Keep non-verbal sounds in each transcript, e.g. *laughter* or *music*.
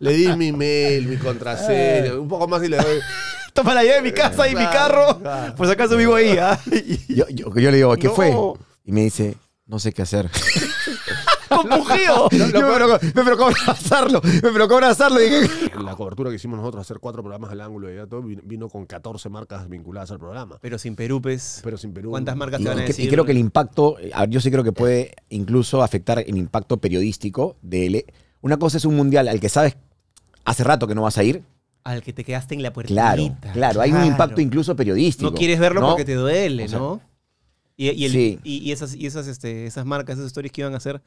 Le di mi mail, mi contraseña, un poco más y le doy. *laughs* Toma la llave de mi eh, casa y mi carro. pues acaso vivo ahí. ¿ah? Yo, le digo, ¿qué fue? Y me dice, no sé qué hacer. *laughs* *laughs* Con me, me Me Y La cobertura que hicimos nosotros, hacer cuatro programas al ángulo de todo vino, con 14 marcas vinculadas al programa. Pero sin perupes. Pero sin perupes. ¿Cuántas marcas te van a decir? y creo que el impacto, eh, yo sí creo que puede incluso afectar el impacto periodístico de L... Una cosa es un mundial al que sabes hace rato que no vas a ir. Al que te quedaste en la puerta. Claro, claro, claro, Hay un impacto incluso periodístico. No quieres verlo porque te duele, ¿no? Y, y, sí. y, esas, y esas, este, esas marcas, esas historias que iban a hacer,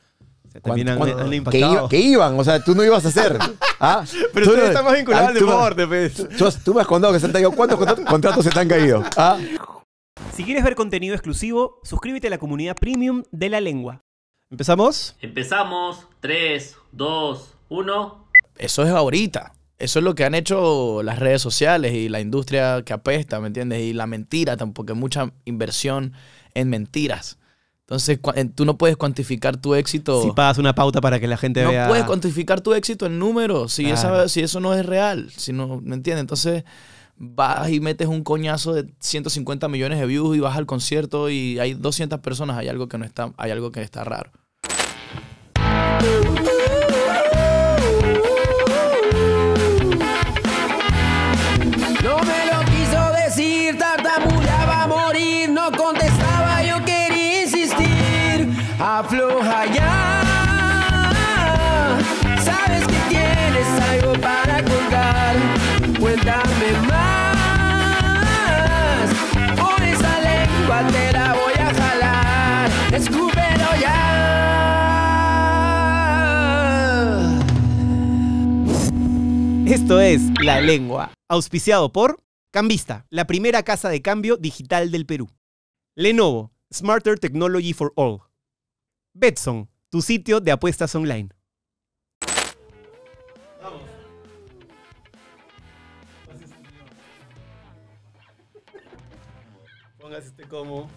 también han, impactado. ¿Qué, iban? O sea, tú no ibas a hacer. *laughs* ¿ah? Pero tú, no, estás más vinculado al deporte, pues. Tú, me has contado que se han caído. ¿Cuántos contratos se te han caído? ¿Ah? Si quieres ver contenido exclusivo, suscríbete a la comunidad premium de la lengua. ¿Empezamos? Empezamos. Tres... Dos, uno... Eso es ahorita. Eso es lo que han hecho las redes sociales y la industria que apesta, ¿me entiendes? Y la mentira, tampoco hay mucha inversión en mentiras. Entonces, tú no puedes cuantificar tu éxito. Si pagas una pauta para que la gente vea. No puedes cuantificar tu éxito en números, si, eso no es real, si no, ¿me entiendes? Entonces, vas y metes un coñazo de 150 millones de views y vas al concierto y hay 200 personas, hay algo que no está, hay algo que está raro. Esto es La Lengua, auspiciado por Cambista, la primera casa de cambio digital del Perú. Lenovo, Smarter Technology for All. Betson, tu sitio de apuestas online. Vamos. Póngase este como.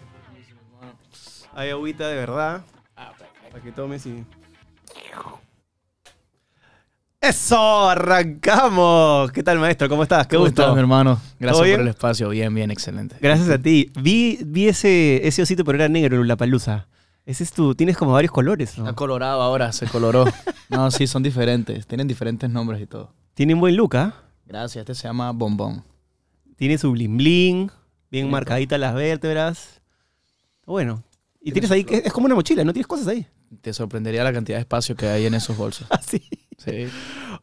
Hay agüita de verdad. Ah, Para que tomes y. Eso, arrancamos. ¿Qué tal, maestro? ¿Cómo estás? Qué ¿Cómo mi hermano? Gracias por el espacio. Bien, bien, excelente. Gracias a ti. Vi, ese, osito, pero era negro la palusa. Ese es tu, tienes como varios colores, ¿no? Está colorado ahora, se coloró. *laughs* no, sí, son diferentes. Tienen diferentes nombres y todo. Tienen buen look, ¿ah? Gracias, este se llama Bombón. Tiene su bling bien marcaditas las vértebras. Bueno. Y tienes, ahí, es, como una mochila, ¿no? Tienes cosas ahí. Te sorprendería la cantidad de espacio que hay en esos bolsos. Así. *laughs* Ah,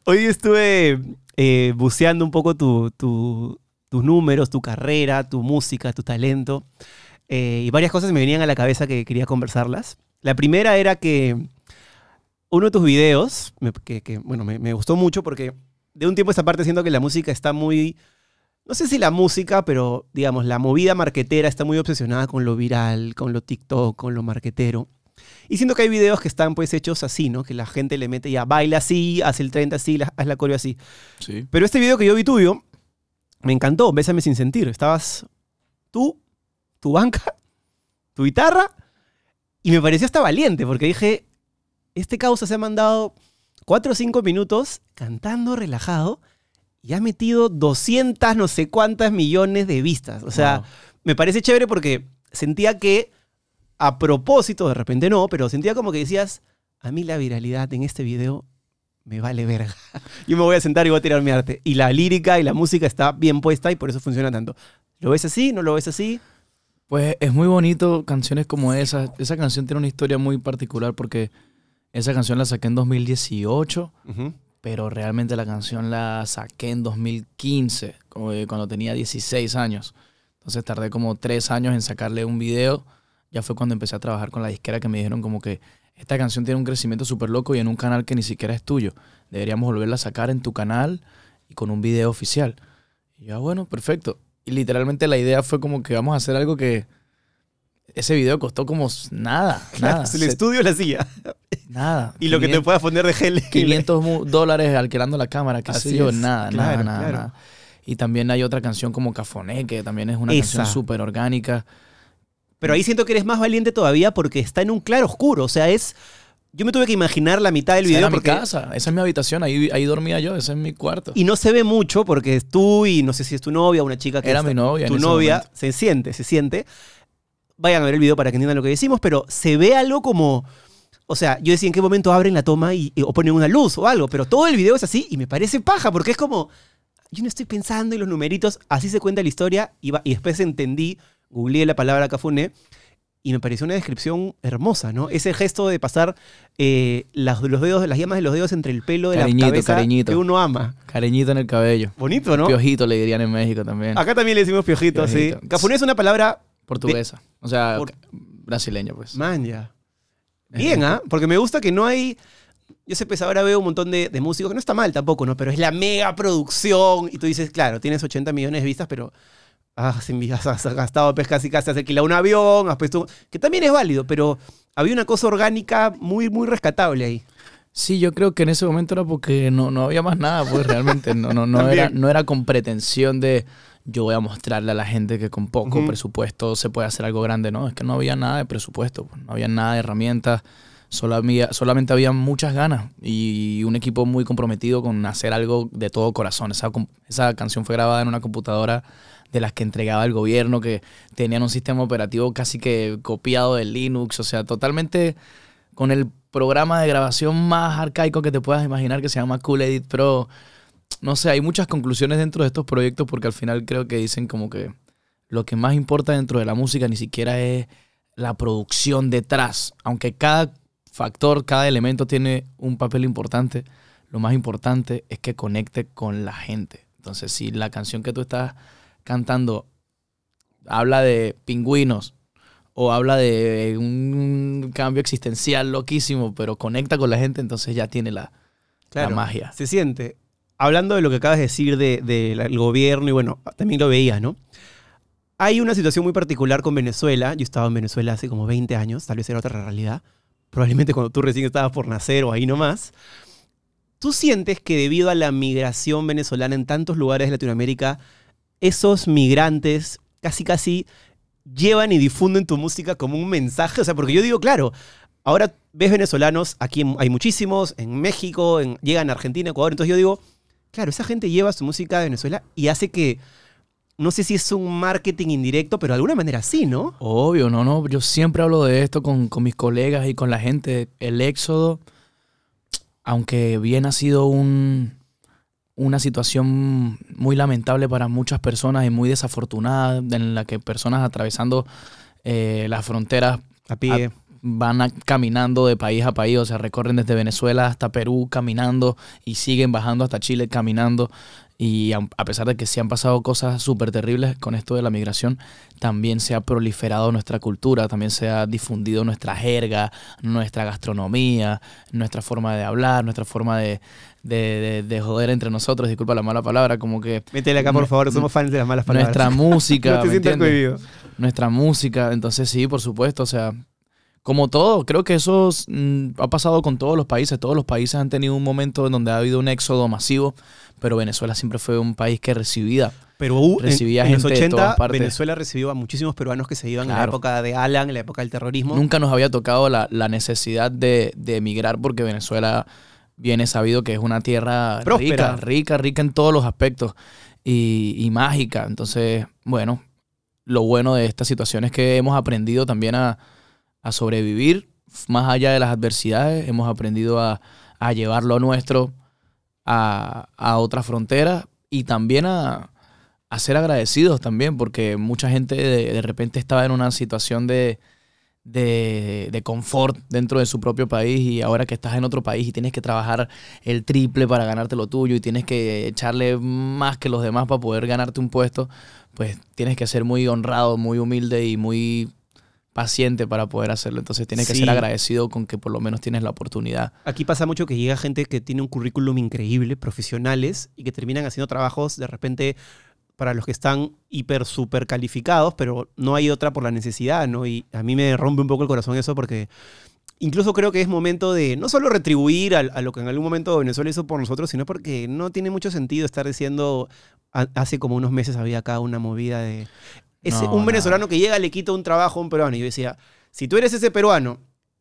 Hoy estuve eh, buceando un poco tus números, tu carrera, tu música, tu talento. Eh, y varias cosas me venían a la cabeza que quería conversarlas. La primera era que uno de tus videos, que, bueno, me, gustó mucho porque de un tiempo a esta parte siento que la música está muy, no sé si la música, pero digamos, la movida marquetera está muy obsesionada con lo viral, con lo TikTok, con lo marquetero. Y siento que hay videos que están pues hechos así, ¿no? Que la gente le mete ya, baila así, hace el 30 así, la, haz la coreo así. Sí. Pero este video que yo vi tuyo, me encantó, Bésame sin sentir. Estabas tú, tu banca, *laughs* tu guitarra, y me pareció hasta valiente, porque dije, este causa se ha mandado 4 o 5 minutos cantando relajado y ha metido 200 no sé cuántas millones de vistas. O sea, me parece chévere porque sentía que a propósito, de repente no, pero sentía como que decías, a mí la viralidad en este video me vale verga. *laughs* Yo me voy a sentar y voy a tirar mi arte. Y la lírica y la música está bien puesta y por eso funciona tanto. ¿Lo ves así? ¿No lo ves así? Pues es muy bonito canciones como esa. Esa canción tiene una historia muy particular porque esa canción la saqué en 2018, pero realmente la canción la saqué en 2015, cuando tenía 16 años. Entonces tardé como 3 años en sacarle un video ya fue cuando empecé a trabajar con la disquera que me dijeron como que esta canción tiene un crecimiento súper loco y en un canal que ni siquiera es tuyo. Deberíamos volverla a sacar en tu canal y con un video oficial. Y yo, ah, bueno, perfecto. Y literalmente la idea fue como que vamos a hacer algo que... Ese video costó como nada, *laughs* nada. El estudio la hacía. Nada. *laughs* Y lo que te puedas poner de gel. 500 *laughs* dólares alquilando la cámara, qué sé yo, nada, nada, nada. Y también hay otra canción como Cafoné, que también es una canción súper orgánica. Pero ahí siento que eres más valiente todavía porque está en un claro oscuro. O sea, es. Yo me tuve que imaginar la mitad del video. Esa mi casa, esa es mi habitación, ahí, ahí dormía yo, ese es mi cuarto. Y no se ve mucho porque tú y no sé si es tu novia, una chica que era mi novia. Tu novia se siente, se siente. Vayan a ver el video para que entiendan lo que decimos, pero se ve algo como. O sea, yo decía en qué momento abren la toma y, o ponen una luz o algo, pero todo el video es así y me parece paja porque es como. Yo no estoy pensando en los numeritos, así se cuenta la historia y, va, y después entendí googleé la palabra Cafuné y me pareció una descripción hermosa, ¿no? Ese gesto de pasar eh, las, los dedos, las llamas de los dedos entre el pelo de la cabeza que uno ama. Careñito en el cabello. Bonito, ¿no? Piojito le dirían en México también. Acá también le decimos piojito, sí. Cafuné es una palabra... Portuguesa. o sea, brasileño, brasileña, pues. Manja. Bien, ¿ah? Porque me gusta que no hay... Yo sé, pues ahora veo un montón de, de, músicos, que no está mal tampoco, ¿no? Pero es la mega producción y tú dices, claro, tienes 80 millones de vistas, pero has, ah, *laughs* has, gastado pues, casi casi has alquilado un avión, has puesto, que también es válido, pero había una cosa orgánica muy, muy rescatable ahí. Sí, yo creo que en ese momento era porque no, no había más nada, pues *laughs* realmente no, no, no, era, no era con pretensión de yo voy a mostrarle a la gente que con poco presupuesto se puede hacer algo grande, ¿no? Es que no había nada de presupuesto, pues, no había nada de herramientas, solamente había muchas ganas y un equipo muy comprometido con hacer algo de todo corazón. Esa, esa canción fue grabada en una computadora de las que entregaba el gobierno, que tenían un sistema operativo casi que copiado de Linux, o sea, totalmente con el programa de grabación más arcaico que te puedas imaginar, que se llama Cool Edit Pro. No sé, hay muchas conclusiones dentro de estos proyectos porque al final creo que dicen como que lo que más importa dentro de la música ni siquiera es la producción detrás, aunque cada factor, cada elemento tiene un papel importante, lo más importante es que conecte con la gente. Entonces, si la canción que tú estás cantando habla de pingüinos o habla de un cambio existencial loquísimo, pero conecta con la gente, entonces ya tiene la, magia. Se siente. Hablando de lo que acabas de decir del gobierno, y bueno, también lo veías, ¿no? Hay una situación muy particular con Venezuela. Yo estaba en Venezuela hace como 20 años, tal vez era otra realidad. Probablemente cuando tú recién estabas por nacer o ahí nomás. ¿Tú sientes que debido a la migración venezolana en tantos lugares de Latinoamérica esos migrantes casi casi llevan y difunden tu música como un mensaje? O sea, porque yo digo, claro, ahora ves venezolanos, aquí hay muchísimos, en México, llegan a Argentina, Ecuador, entonces yo digo, claro, esa gente lleva su música de Venezuela y hace que no sé si es un marketing indirecto, pero de alguna manera sí, ¿no? Obvio, no, no. Yo siempre hablo de esto con, con mis colegas y con la gente. El éxodo, aunque bien ha sido un, una situación muy lamentable para muchas personas y muy desafortunada en la que personas atravesando eh, las fronteras a pie. van caminando de país a país, o sea, recorren desde Venezuela hasta Perú caminando y siguen bajando hasta Chile caminando. Y a, pesar de que se han pasado cosas súper terribles con esto de la migración, también se ha proliferado nuestra cultura, también se ha difundido nuestra jerga, nuestra gastronomía, nuestra forma de hablar, nuestra forma de, joder entre nosotros, disculpa la mala palabra, como que... Métele acá, por favor, somos fans de las malas palabras. Nuestra música, *laughs* ¿me Nuestra música, entonces sí, por supuesto, o sea, como todo, creo que eso mm, ha pasado con todos los países. Todos los países han tenido un momento en donde ha habido un éxodo masivo, pero Venezuela siempre fue un país que recibía. recibía en, gente los 80, Venezuela recibió a muchísimos peruanos que se iban en la época de Alan, en la época del terrorismo. Nunca nos había tocado la, necesidad de, emigrar porque Venezuela viene sabido que es una tierra rica, rica, rica en todos los aspectos y, y, mágica. Entonces, bueno, lo bueno de esta situación es que hemos aprendido también a, a sobrevivir más allá de las adversidades, hemos aprendido a, a llevarlo nuestro a, a otras fronteras y también a, ser agradecidos también, porque mucha gente de, de repente estaba en una situación de, de, de, confort dentro de su propio país y ahora que estás en otro país y tienes que trabajar el triple para ganarte lo tuyo y tienes que echarle más que los demás para poder ganarte un puesto, pues tienes que ser muy honrado, muy humilde y muy paciente para poder hacerlo. Entonces tienes que ser agradecido con que por lo menos tienes la oportunidad. Aquí pasa mucho que llega gente que tiene un currículum increíble, profesionales, y que terminan haciendo trabajos de repente para los que están hiper, super calificados, pero no hay otra por la necesidad, ¿no? Y a mí me rompe un poco el corazón eso porque incluso creo que es momento de no solo retribuir a, lo que en algún momento Venezuela hizo por nosotros, sino porque no tiene mucho sentido estar diciendo, hace como unos meses había acá una movida de es un venezolano que llega le quita un trabajo a un peruano. Y yo decía, si tú eres ese peruano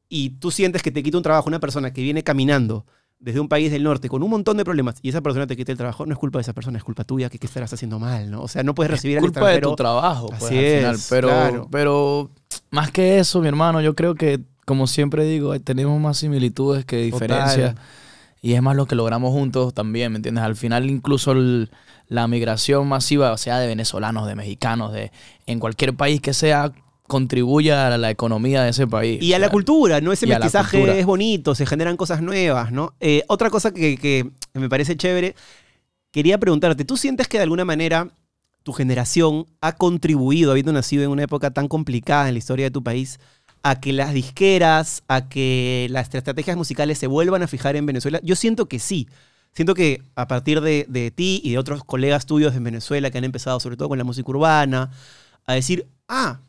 y tú sientes que te quita un trabajo una persona que viene caminando desde un país del norte con un montón de problemas y esa persona te quita el trabajo, no es culpa de esa persona, es culpa tuya que, que estarás haciendo mal, ¿no? O sea, no puedes recibir es culpa de tu trabajo, pues, Así Es, pero, pero más que eso, mi hermano, yo creo que, como siempre digo, eh, tenemos más similitudes que diferencias. Y es más lo que logramos juntos también, ¿me entiendes? Al final, incluso el la migración masiva, o sea de venezolanos, de mexicanos, de en cualquier país que sea, contribuya a la economía de ese país. Y a la cultura, ¿no? Ese mestizaje es bonito, se generan cosas nuevas, ¿no? Eh, otra cosa que, que, me parece chévere, quería preguntarte, ¿tú sientes que de alguna manera tu generación ha contribuido, habiendo nacido en una época tan complicada en la historia de tu país, a que las disqueras, a que las estrategias musicales se vuelvan a fijar en Venezuela? Yo siento que sí siento que a partir de, ti y de otros colegas tuyos en Venezuela que han empezado, sobre todo con la música urbana, a decir, ah,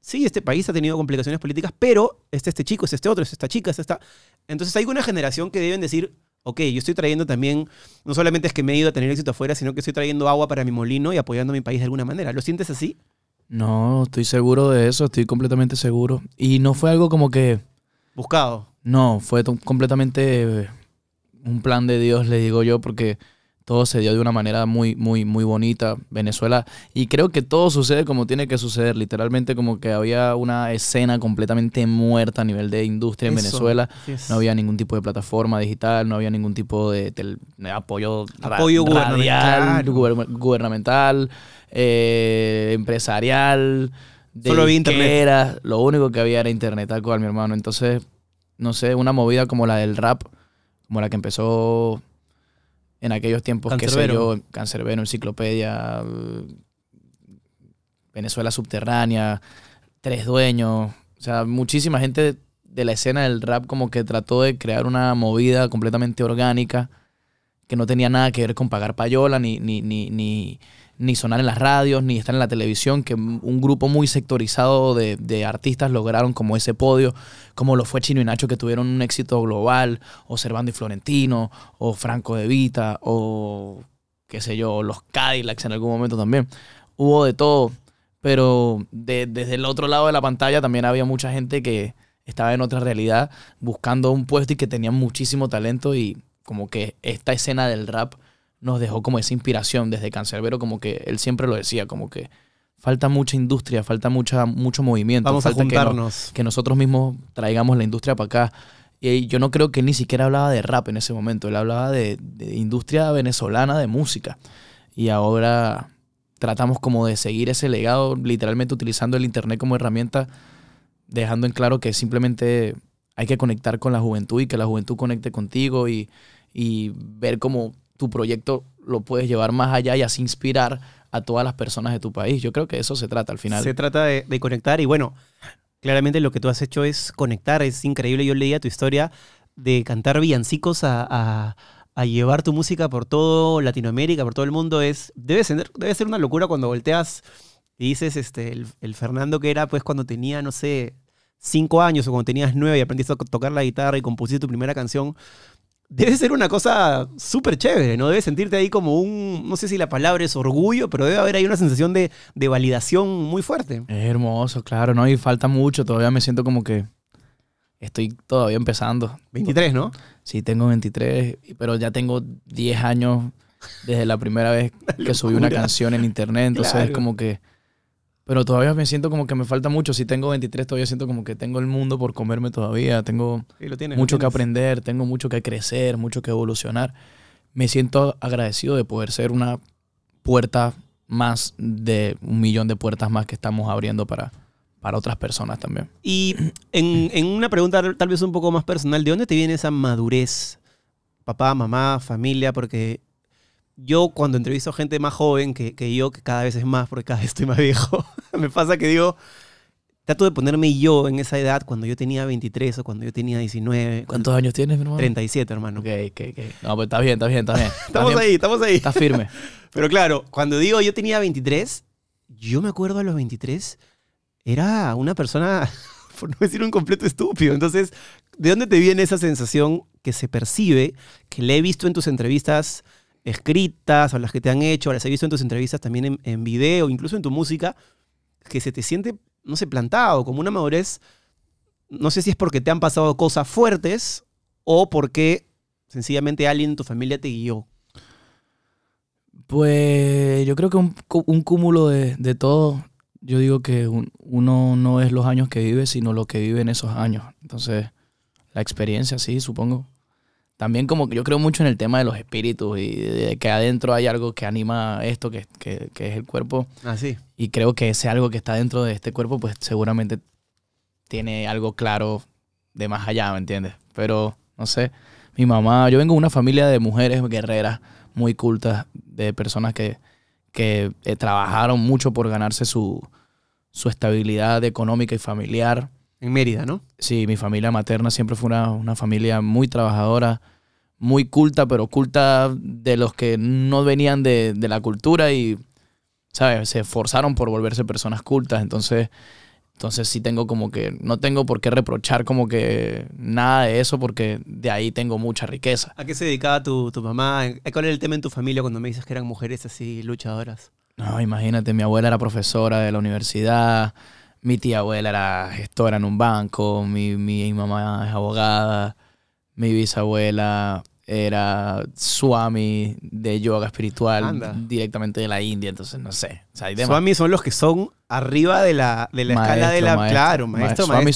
sí, este país ha tenido complicaciones políticas, pero este, este chico, es este otro, esta chica, es esta. Entonces hay una generación que deben decir, ok, yo estoy trayendo también, no solamente es que me he ido a tener éxito afuera, sino que estoy trayendo agua para mi molino y apoyando a mi país de alguna manera. ¿Lo sientes así? No, estoy seguro de eso, estoy completamente seguro. Y no fue algo como que... Buscado. No, fue completamente un plan de Dios, le digo yo, porque todo se dio de una manera muy, muy, muy bonita. Venezuela, y creo que todo sucede como tiene que suceder. Literalmente como que había una escena completamente muerta a nivel de industria en Venezuela. No había ningún tipo de plataforma digital, no había ningún tipo de, apoyo, apoyo gubernamental, eh, empresarial. De Solo internet. lo único que había era internet, tal cual, mi hermano. Entonces, no sé, una movida como la del rap como la que empezó en aquellos tiempos, Cancerbero. que se yo, Cancerbero, Enciclopedia, Venezuela Subterránea, Tres Dueños, o sea, muchísima gente de la escena del rap como que trató de crear una movida completamente orgánica que no tenía nada que ver con pagar payola ni, ni, ni ni sonar en las radios, ni estar en la televisión, que un grupo muy sectorizado de, artistas lograron como ese podio, como lo fue Chino y Nacho, que tuvieron un éxito global, o Servando y Florentino, o Franco de Vita, o qué sé yo, los Cadillacs en algún momento también. Hubo de todo, pero desde el otro lado de la pantalla también había mucha gente que estaba en otra realidad, buscando un puesto y que tenía muchísimo talento y como que esta escena del rap nos dejó como esa inspiración desde Cancerbero, como que él siempre lo decía, como que falta mucha industria, falta mucha, mucho movimiento. Vamos a juntarnos. Que, nosotros mismos traigamos la industria para acá. Y yo no creo que ni siquiera hablaba de rap en ese momento, él hablaba de, industria venezolana de música. Y ahora tratamos como de seguir ese legado, literalmente utilizando el Internet como herramienta, dejando en claro que simplemente hay que conectar con la juventud y que la juventud conecte contigo y, y ver cómo tu proyecto lo puedes llevar más allá y así inspirar a todas las personas de tu país. Yo creo que eso se trata al final. Se trata de, conectar y bueno, claramente lo que tú has hecho es conectar, es increíble. Yo leía tu historia de cantar villancicos a, llevar tu música por todo Latinoamérica, por todo el mundo. Es, debe, ser, debe ser una locura cuando volteas y dices, este, el, Fernando que era pues cuando tenía, no sé, cinco años o cuando tenías nueve y aprendiste a tocar la guitarra y compusiste tu primera canción debe ser una cosa súper chévere, ¿no? Debe sentirte ahí como un, no sé si la palabra es orgullo, pero debe haber ahí una sensación de, validación muy fuerte. Es hermoso, claro, ¿no? Y falta mucho, todavía me siento como que estoy todavía empezando. 23, ¿no? Sí, tengo 23, pero ya tengo 10 años desde la primera vez *laughs* que subí una canción en internet, entonces es como que pero todavía me siento como que me falta mucho. Si tengo 23, todavía siento como que tengo el mundo por comerme todavía. Tengo mucho que aprender, tengo mucho que crecer, mucho que evolucionar. Me siento agradecido de poder ser una puerta más de un millón de puertas más que estamos abriendo para, para otras personas también. Y en, en una pregunta tal vez un poco más personal, ¿de dónde te viene esa madurez? Papá, mamá, familia, porque yo cuando entrevisto gente más joven que, que, yo, que cada vez es más, porque cada vez estoy más viejo, *laughs* me pasa que digo, trato de ponerme yo en esa edad cuando yo tenía 23 o cuando yo tenía 19. ¿Cuántos años tienes, mi hermano? 37, hermano. Ok, ok, ok. No, pues está bien, está bien, está bien. *laughs* estamos ahí, estamos ahí. Está firme. *laughs* Pero claro, cuando digo yo tenía 23, yo me acuerdo a los 23, era una persona, por no decir un completo estúpido. Entonces, ¿de dónde te viene esa sensación que se percibe, que le he visto en tus entrevistas? escritas o las que te han hecho, las he visto en tus entrevistas también en, video, incluso en tu música, que se te siente, no sé, plantado, como una madurez. No sé si es porque te han pasado cosas fuertes o porque sencillamente alguien en tu familia te guió. Pues yo creo que un, cúmulo de, todo. Yo digo que uno no es los años que vive, sino lo que vive en esos años. Entonces, la experiencia, sí, supongo también como que yo creo mucho en el tema de los espíritus y que adentro hay algo que anima esto, que, es el cuerpo. Así. Ah, y creo que ese algo que está dentro de este cuerpo, pues seguramente tiene algo claro de más allá, ¿me entiendes? Pero, no sé, mi mamá, yo vengo de una familia de mujeres guerreras muy cultas, de personas que, eh, trabajaron mucho por ganarse su, su estabilidad económica y familiar en Mérida, ¿no? Sí, mi familia materna siempre fue una, una familia muy trabajadora, muy culta, pero culta de los que no venían de, de la cultura y, ¿sabes? Se esforzaron por volverse personas cultas, entonces... Entonces sí tengo como que, no tengo por qué reprochar como que nada de eso porque de ahí tengo mucha riqueza. ¿A qué se dedicaba tu, tu mamá? ¿Cuál era el tema en tu familia cuando me dices que eran mujeres así luchadoras? No, imagínate, mi abuela era profesora de la universidad, mi tía abuela era gestora en un banco, mi, mi mamá es abogada, mi bisabuela era swami de yoga espiritual directamente de la India, entonces no sé. O swami son los que son arriba de la, escala de la... claro, maestro, swami,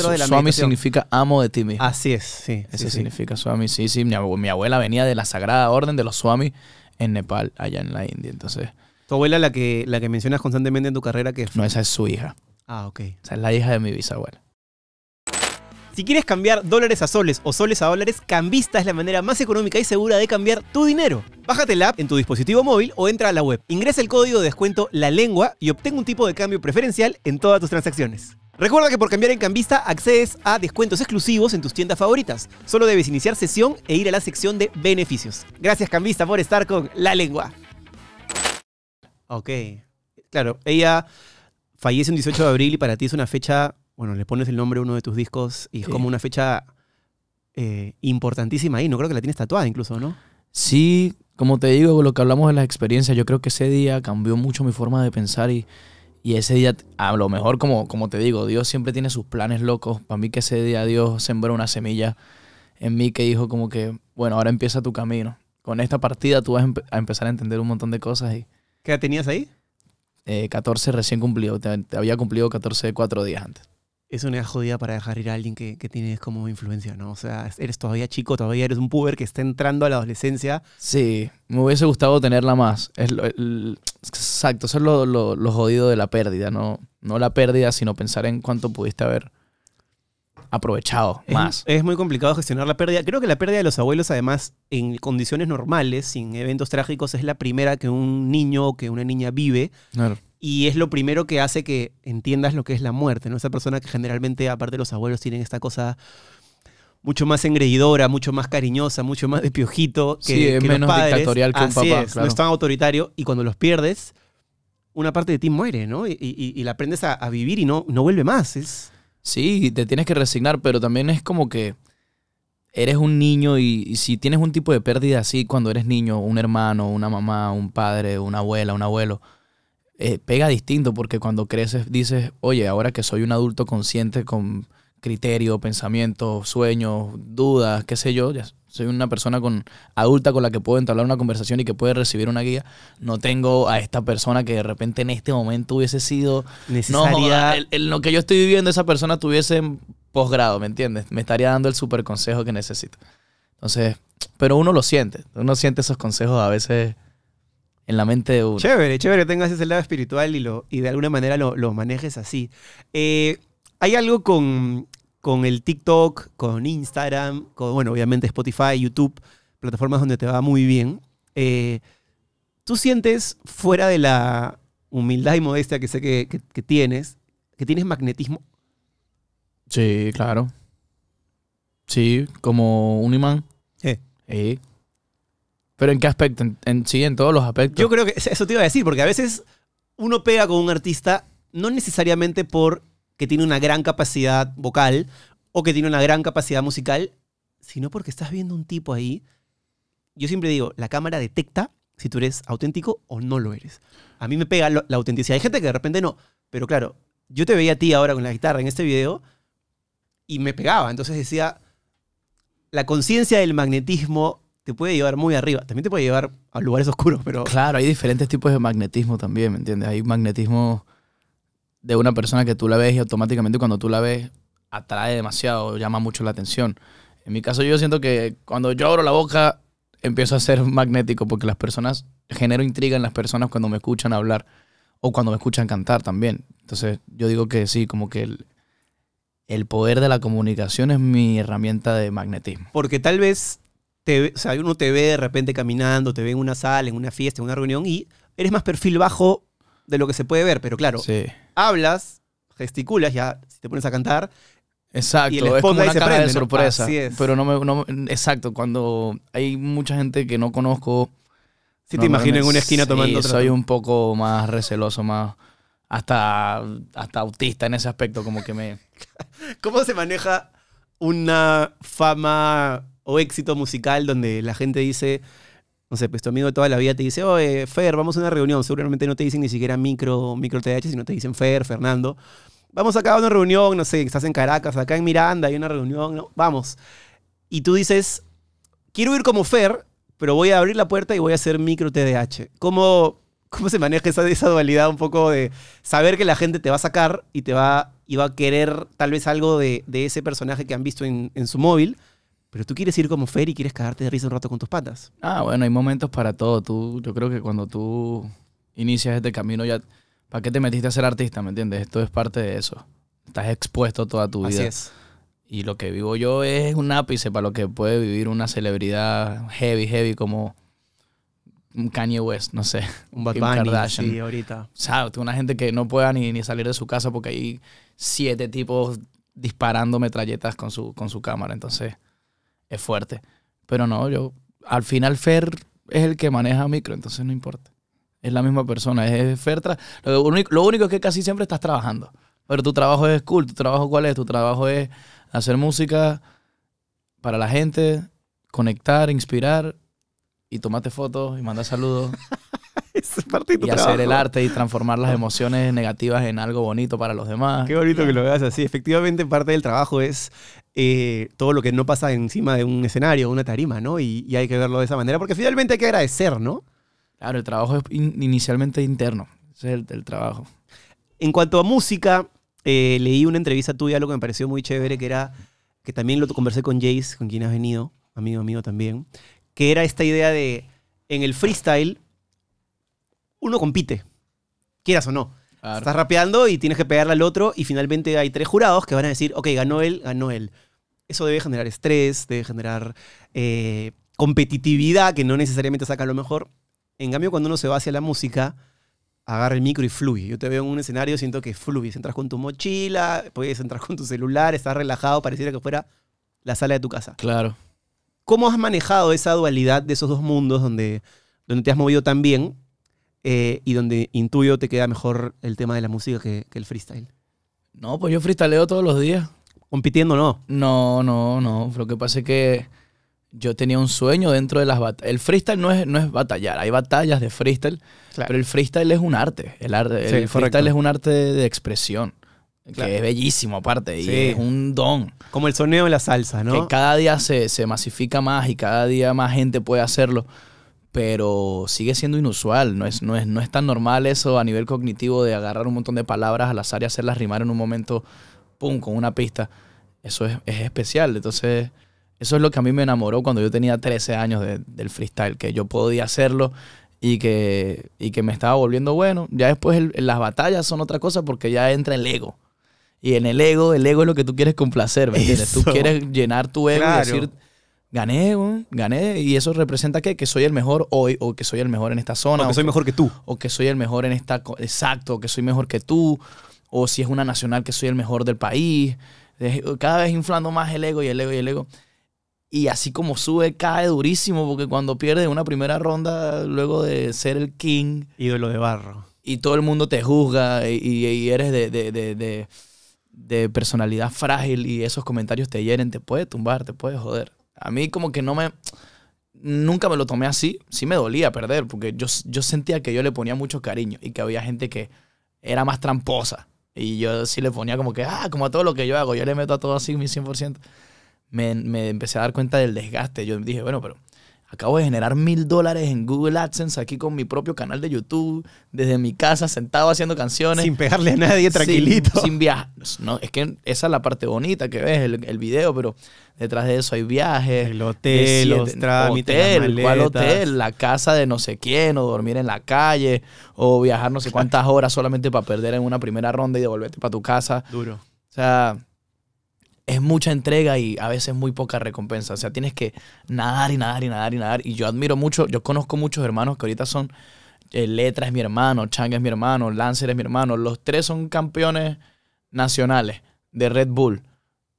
significa amo de ti mismo. Así es, sí. Eso significa swami, sí, sí. Mi, abuela venía de la Sagrada Orden de los Swami en Nepal, allá en la India, entonces... Tu abuela, la que, la que mencionas constantemente en tu carrera, que... No, esa es su hija. Ah, ok. O sea, es la hija de mi bisabuela. Si quieres cambiar dólares a soles o soles a dólares, Cambista es la manera más económica y segura de cambiar tu dinero. Bájate la app en tu dispositivo móvil o entra a la web. Ingresa el código de descuento La Lengua y obtén un tipo de cambio preferencial en todas tus transacciones. Recuerda que por cambiar en Cambista accedes a descuentos exclusivos en tus tiendas favoritas. Solo debes iniciar sesión e ir a la sección de beneficios. Gracias Cambista por estar con La Lengua. Ok. Claro, ella fallece un 18 de abril y para ti es una fecha, bueno, le pones el nombre a uno de tus discos y es como una fecha eh, importantísima ahí, no creo que la tienes tatuada incluso, ¿no? Sí, como te digo, lo que hablamos de las experiencias, yo creo que ese día cambió mucho mi forma de pensar y, y ese día, a lo mejor como, como te digo, Dios siempre tiene sus planes locos, para mí que ese día Dios sembró una semilla en mí que dijo como que, bueno, ahora empieza tu camino. Con esta partida tú vas a empezar a entender un montón de cosas. Y... ¿Qué tenías ahí? eh, 14 recién cumplido, te, había cumplido 14 cuatro días antes. Es una jodida para dejar ir a alguien que, tienes como influencia, ¿no? O sea, eres todavía chico, todavía eres un puber que está entrando a la adolescencia. Sí, me hubiese gustado tenerla más. Es exacto, eso es lo, lo, jodido de la pérdida, ¿no? No la pérdida, sino pensar en cuánto pudiste haber aprovechado más. Es muy complicado gestionar la pérdida. Creo que la pérdida de los abuelos, además, en condiciones normales, sin eventos trágicos, es la primera que un niño o que una niña vive. Y es lo primero que hace que entiendas lo que es la muerte, ¿no? Esa persona que generalmente, aparte de los abuelos, tienen esta cosa mucho más engreidora, mucho más cariñosa, mucho más de piojito que, sí, es menos dictatorial que un papá. No es tan autoritario y cuando los pierdes, una parte de ti muere, ¿no? Y, la aprendes a, vivir y no, no vuelve más. Es, Sí, te tienes que resignar, pero también es como que eres un niño y, si tienes un tipo de pérdida así cuando eres niño, un hermano, una mamá, un padre, una abuela, un abuelo, eh, pega distinto porque cuando creces dices, oye, ahora que soy un adulto consciente con criterio, pensamientos, sueños, dudas, qué sé yo, ya soy una persona con adulta con la que puedo entablar una conversación y que puede recibir una guía. No tengo a esta persona que de repente en este momento hubiese sido necesaria. No, lo que yo estoy viviendo, esa persona tuviese posgrado, ¿me entiendes? Me estaría dando el super consejo que necesito. Entonces, pero uno lo siente. Uno siente esos consejos a veces en la mente de uno. Chévere, chévere que tengas ese lado espiritual y, lo, y de alguna manera lo, manejes así. Eh, hay algo con, con el TikTok, con Instagram, con, bueno, obviamente Spotify, YouTube, plataformas donde te va muy bien. Eh, ¿Tú sientes, fuera de la humildad y modestia que sé que, tienes, que tienes magnetismo? Sí, claro. Sí, como un imán. Sí. Pero ¿en qué aspecto? sí, en todos los aspectos. Yo creo que eso te iba a decir, porque a veces uno pega con un artista no necesariamente por que tiene una gran capacidad vocal o que tiene una gran capacidad musical, sino porque estás viendo un tipo ahí. Yo siempre digo, la cámara detecta si tú eres auténtico o no lo eres. A mí me pega la autenticidad. Hay gente que de repente no, pero claro, yo te veía a ti ahora con la guitarra en este video y me pegaba. Entonces decía, la conciencia del magnetismo te puede llevar muy arriba. También te puede llevar a lugares oscuros, pero... Claro, hay diferentes tipos de magnetismo también, ¿me entiendes? Hay magnetismo de una persona que tú la ves y automáticamente cuando tú la ves atrae demasiado, llama mucho la atención. En mi caso yo siento que cuando yo abro la boca empiezo a ser magnético porque las personas, genero intriga en las personas cuando me escuchan hablar o cuando me escuchan cantar también. Entonces yo digo que sí, como que el, el poder de la comunicación es mi herramienta de magnetismo. Porque tal vez te, o uno te ve de repente caminando, te ve en una sala, en una fiesta, en una reunión y eres más perfil bajo de lo que se puede ver, pero claro, sí hablas, gesticulas, ya si te pones a cantar. Exacto, es como una cara de sorpresa. Pero no me, exacto, cuando hay mucha gente que no conozco. Si te imagino en una esquina sí, tomando. Soy un poco más receloso, más hasta, hasta autista en ese aspecto, como que me. *laughs* ¿Cómo se maneja una fama o éxito musical donde la gente dice no sé, pues tu amigo de toda la vida te dice, oye, Fer, vamos a una reunión. Seguramente no te dicen ni siquiera micro, micro TH, sino te dicen Fer, Fernando. Vamos acá a una reunión, no sé, estás en Caracas, acá en Miranda hay una reunión, Vamos. Y tú dices, quiero ir como Fer, pero voy a abrir la puerta y voy a hacer micro TDH. ¿Cómo, cómo se maneja esa, esa dualidad un poco de saber que la gente te va a sacar y te va, y va a querer tal vez algo de, de ese personaje que han visto en, en su móvil? Pero tú quieres ir como Fer y quieres cagarte de risa un rato con tus patas. Ah, bueno, hay momentos para todo. Tú, yo creo que cuando tú inicias este camino ya... ¿Para qué te metiste a ser artista? ¿Me entiendes? Esto es parte de eso. Estás expuesto toda tu vida. Así es. Y lo que vivo yo es un ápice para lo que puede vivir una celebridad heavy, heavy como un Kanye West, no sé. *laughs* Un Bad Kardashian. Sí, ahorita. Una gente que no pueda ni, salir de su casa porque hay siete tipos disparando metralletas con su, con su cámara. Entonces, es fuerte. Pero no, yo, al final Fer es el que maneja micro, entonces no importa. Es la misma persona, es Fer. Lo único, lo único es que casi siempre estás trabajando. Pero tu trabajo es cool, tu trabajo cuál es, tu trabajo es hacer música para la gente, conectar, inspirar y tomarte fotos y mandar saludos. *laughs* es y hacer el arte y transformar las emociones negativas en algo bonito para los demás. Qué bonito que lo veas así. Efectivamente, parte del trabajo es eh, todo lo que no pasa encima de un escenario, una tarima, ¿no? Y, hay que verlo de esa manera, porque finalmente hay que agradecer, ¿no? Claro, el trabajo es inicialmente interno, es el, trabajo. En cuanto a música, eh, leí una entrevista tuya, lo que me pareció muy chévere, que era, que también lo conversé con Jace, con quien has venido, amigo mío también, que era esta idea de, en el freestyle, uno compite, quieras o no. Estás rapeando y tienes que pegarle al otro y finalmente hay tres jurados que van a decir, ok, ganó él, ganó él. Eso debe generar estrés, debe generar eh, competitividad que no necesariamente saca lo mejor. En cambio, cuando uno se va hacia la música, agarra el micro y fluye. Yo te veo en un escenario, siento que fluye. Entras con tu mochila, puedes entrar con tu celular, estás relajado, pareciera que fuera la sala de tu casa. Claro. ¿Cómo has manejado esa dualidad de esos dos mundos donde, donde te has movido tan bien? Eh, y donde intuyo te queda mejor el tema de la música que, el freestyle. No, pues yo freestyleo todos los días. ¿Compitiendo no? No, no, no. Lo que pasa es que yo tenía un sueño dentro de las batallas. El freestyle no es, no es batallar, hay batallas de freestyle, pero el freestyle es un arte. El, arte, el freestyle es un arte de, expresión. Que es bellísimo aparte, y es un don. Como el soneo de la salsa, ¿no? Que cada día se, se masifica más y cada día más gente puede hacerlo pero sigue siendo inusual, no es, no, es, no es tan normal eso a nivel cognitivo de agarrar un montón de palabras al azar y hacerlas rimar en un momento, ¡pum!, con una pista. Eso es, especial, entonces eso es lo que a mí me enamoró cuando yo tenía 13 años del freestyle, que yo podía hacerlo y que, que me estaba volviendo bueno. Ya después las batallas son otra cosa porque ya entra el ego. Y en el ego, el ego es lo que tú quieres complacer, ¿me entiendes? Tú quieres llenar tu ego y decir gané, gané. Y eso representa que, que soy el mejor hoy, o que soy el mejor en esta zona. O que soy mejor que tú. O que soy el mejor en esta. Exacto, que soy mejor que tú. O si es una nacional, que soy el mejor del país. Eh, cada vez inflando más el ego y el ego y el ego. Y así como sube, cae durísimo, porque cuando pierde una primera ronda, luego de ser el king. y de de barro. Y todo el mundo te juzga y, eres de, de de personalidad frágil y esos comentarios te hieren, te puede tumbar, te puede joder. A mí como que no me... Nunca me lo tomé así. Sí me dolía perder porque yo, sentía que yo le ponía mucho cariño y que había gente que era más tramposa. Y yo sí le ponía como que, ah, como a todo lo que yo hago, yo le meto a todo así mi 100%. Me, me empecé a dar cuenta del desgaste. Yo dije, bueno, pero Acabo de generar mil dólares en Google AdSense aquí con mi propio canal de YouTube, desde mi casa, sentado haciendo canciones. Sin pegarle a nadie, tranquilito. Sin, sin viajar. No, es que esa es la parte bonita que ves, el, video, pero detrás de eso hay viajes. El hotel, los trámites, hotel, ¿cuál hotel? La casa de no sé quién, o dormir en la calle, o viajar no sé cuántas horas solamente para perder en una primera ronda y devolverte para tu casa. Duro. O sea, es mucha entrega y a veces muy poca recompensa. O sea, tienes que nadar y nadar y nadar y nadar. Y yo admiro mucho, yo conozco muchos hermanos que ahorita son. Eh, Letra es mi hermano, Chang es mi hermano, Lancer es mi hermano. Los tres son campeones nacionales de Red Bull.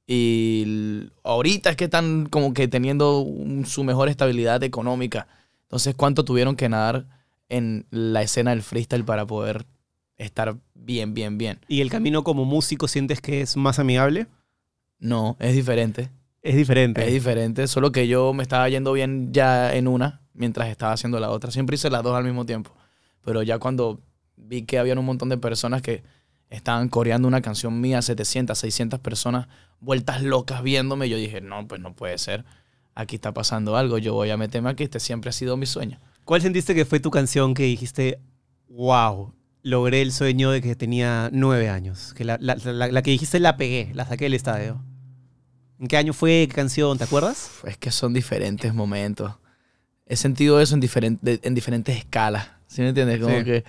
Y ahorita es que están como que teniendo su mejor estabilidad económica. Entonces, ¿cuánto tuvieron que nadar en la escena del freestyle para poder estar bien, bien, bien? ¿Y el camino como músico sientes que es más amigable? No, es diferente. Es diferente. Es diferente, solo que yo me estaba yendo bien ya en una mientras estaba haciendo la otra. Siempre hice las dos al mismo tiempo. Pero ya cuando vi que habían un montón de personas que estaban coreando una canción mía, 700, 600 personas vueltas locas viéndome, yo dije, no, pues no puede ser. Aquí está pasando algo, yo voy a meterme aquí, este siempre ha sido mi sueño. ¿Cuál sentiste que fue tu canción que dijiste, wow, logré el sueño de que tenía nueve años? Que la, la que dijiste la pegué, la saqué del estadio. ¿En qué año fue? ¿Qué canción? ¿Te acuerdas? es que son diferentes momentos. He sentido eso en, diferente, en diferentes escalas. ¿Sí me entiendes? Como que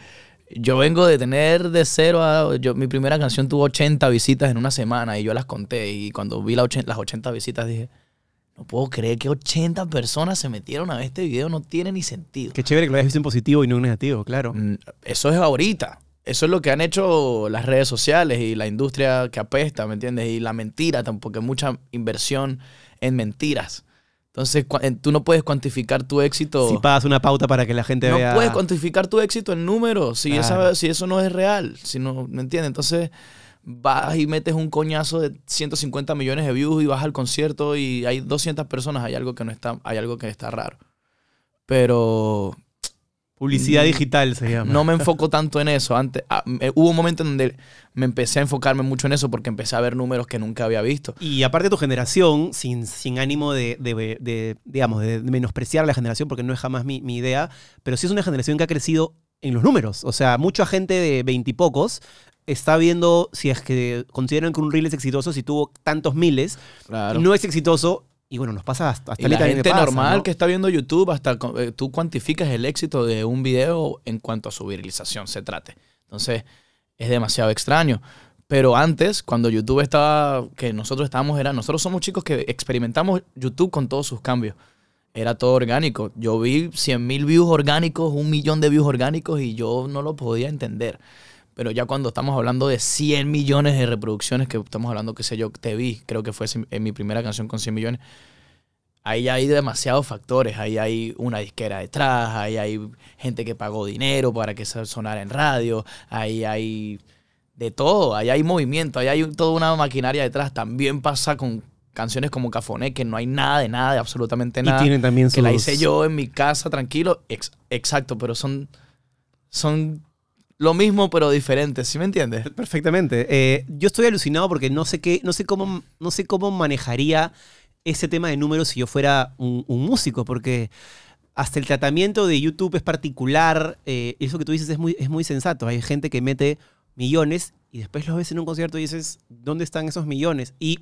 yo vengo de tener de cero a... mi primera canción tuvo 80 visitas en una semana y yo las conté. Y cuando vi las 80 visitas dije, no puedo creer que 80 personas se metieron a ver este video, no tiene ni sentido. Qué chévere que lo hayas visto en positivo y no en negativo, claro. Mm, eso es ahorita. Eso es lo que han hecho las redes sociales y la industria que apesta, ¿me entiendes? Y la mentira, tampoco hay mucha inversión en mentiras. Entonces, tú no puedes cuantificar tu éxito. Si pagas una pauta para que la gente vea. No puedes cuantificar tu éxito en números, si, si eso no es real, si no, ¿me entiendes? Entonces, vas y metes un coñazo de 150 millones de views y vas al concierto y hay 200 personas, hay algo que no está, hay algo que está raro. Pero Publicidad mm. digital se llama. No me enfoco tanto en eso. Antes, ah, hubo un momento en donde me empecé a enfocarme mucho en eso porque empecé a ver números que nunca había visto. Y aparte tu generación, sin, ánimo de, digamos, de menospreciar la generación, porque no es jamás mi, idea, pero sí es una generación que ha crecido en los números. O sea, mucha gente de veintipocos está viendo si es que consideran que un reel es exitoso si tuvo tantos miles. No es exitoso y bueno, nos pasa hasta, la gente normal que está viendo YouTube, hasta eh, tú cuantificas el éxito de un video en cuanto a su viralización se trate. Entonces, es demasiado extraño. Pero antes, cuando YouTube estaba, que nosotros estábamos, era, nosotros somos chicos que experimentamos YouTube con todos sus cambios. Era todo orgánico. Yo vi 100 mil views orgánicos, un millón de views orgánicos y yo no lo podía entender. Pero ya cuando estamos hablando de 100 millones de reproducciones, que estamos hablando, qué sé yo, Te Vi, creo que fue en mi primera canción con 100 millones, ahí hay demasiados factores. Ahí hay una disquera detrás, ahí hay gente que pagó dinero para que sonara en radio, ahí hay de todo, ahí hay movimiento, ahí hay toda una maquinaria detrás. También pasa con canciones como Cafoné, que no hay nada de nada, de absolutamente nada. Y también sus... Que la hice yo en mi casa, tranquilo. exacto, pero son... Son lo mismo pero diferente, ¿sí me entiendes? Perfectamente. Eh, yo estoy alucinado porque no sé qué, no sé cómo, no sé cómo manejaría ese tema de números si yo fuera un, músico, porque hasta el tratamiento de YouTube es particular. Eh, eso que tú dices es muy, es muy sensato. Hay gente que mete millones y después los ves en un concierto y dices, ¿dónde están esos millones? Y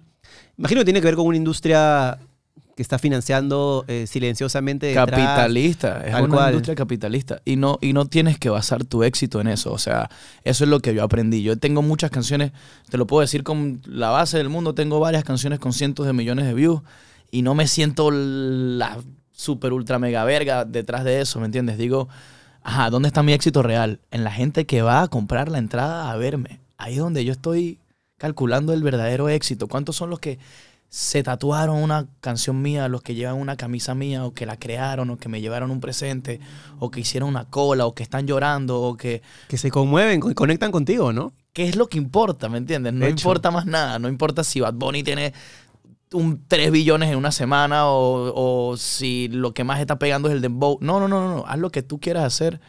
imagino que tiene que ver con una industria que está financiando eh, silenciosamente. capitalista, es una industria capitalista. Y no, y no tienes que basar tu éxito en eso. O sea, eso es lo que yo aprendí. Yo tengo muchas canciones, te lo puedo decir con la base del mundo, tengo varias canciones con cientos de millones de views y no me siento la super ultra mega verga detrás de eso, ¿me entiendes? Digo, ajá, ¿dónde está mi éxito real? En la gente que va a comprar la entrada a verme. Ahí es donde yo estoy calculando el verdadero éxito. ¿Cuántos son los que se tatuaron una canción mía, los que llevan una camisa mía, o que la crearon, o que me llevaron un presente, o que hicieron una cola, o que están llorando, o que... Que se conmueven, y conectan contigo, ¿no? ¿Qué es lo que importa, me entiendes? No importa más nada, no importa si Bad Bunny tiene un 3 billones en una semana, o, o si lo que más está pegando es el dembow. No, no, no, no, haz lo que tú quieras hacer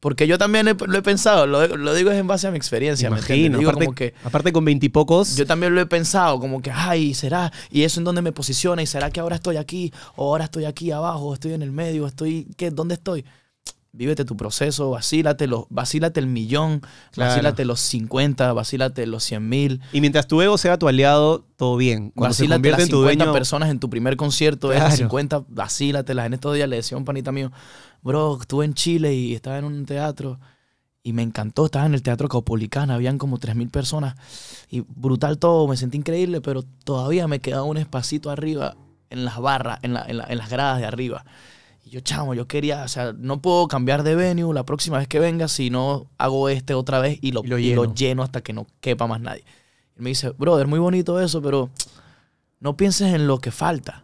porque yo también lo he pensado, lo, lo, digo es en base a mi experiencia, Imagino, ¿me aparte, como que, aparte con veintipocos. Yo también lo he pensado, como que, ay, será, y eso en donde me posiciona, y será que ahora estoy aquí, o ahora estoy aquí abajo, o estoy en el medio, estoy, ¿qué? ¿Dónde estoy? Vivete tu proceso, vacílate, vacílate el millón, vacílate los 50, vacílate los 100 mil. Y mientras tu ego sea tu aliado, todo bien. Cuando vacílate las personas en tu primer concierto, vacílate esas 50, vacílatelas. En estos días le decía a un panita mío, bro, estuve en Chile y estaba en un teatro y me encantó. Estaba en el Teatro Caupolicana, habían como mil personas y brutal todo, me sentí increíble, pero todavía me quedaba un espacito arriba en las barras, en, la, en las gradas de arriba yo, chamo, yo quería, o sea, no puedo cambiar de venue la próxima vez que venga si no hago este otra vez y lo, y lo, lleno. hasta que no quepa más nadie. Y me dice, brother, muy bonito eso, pero no pienses en lo que falta.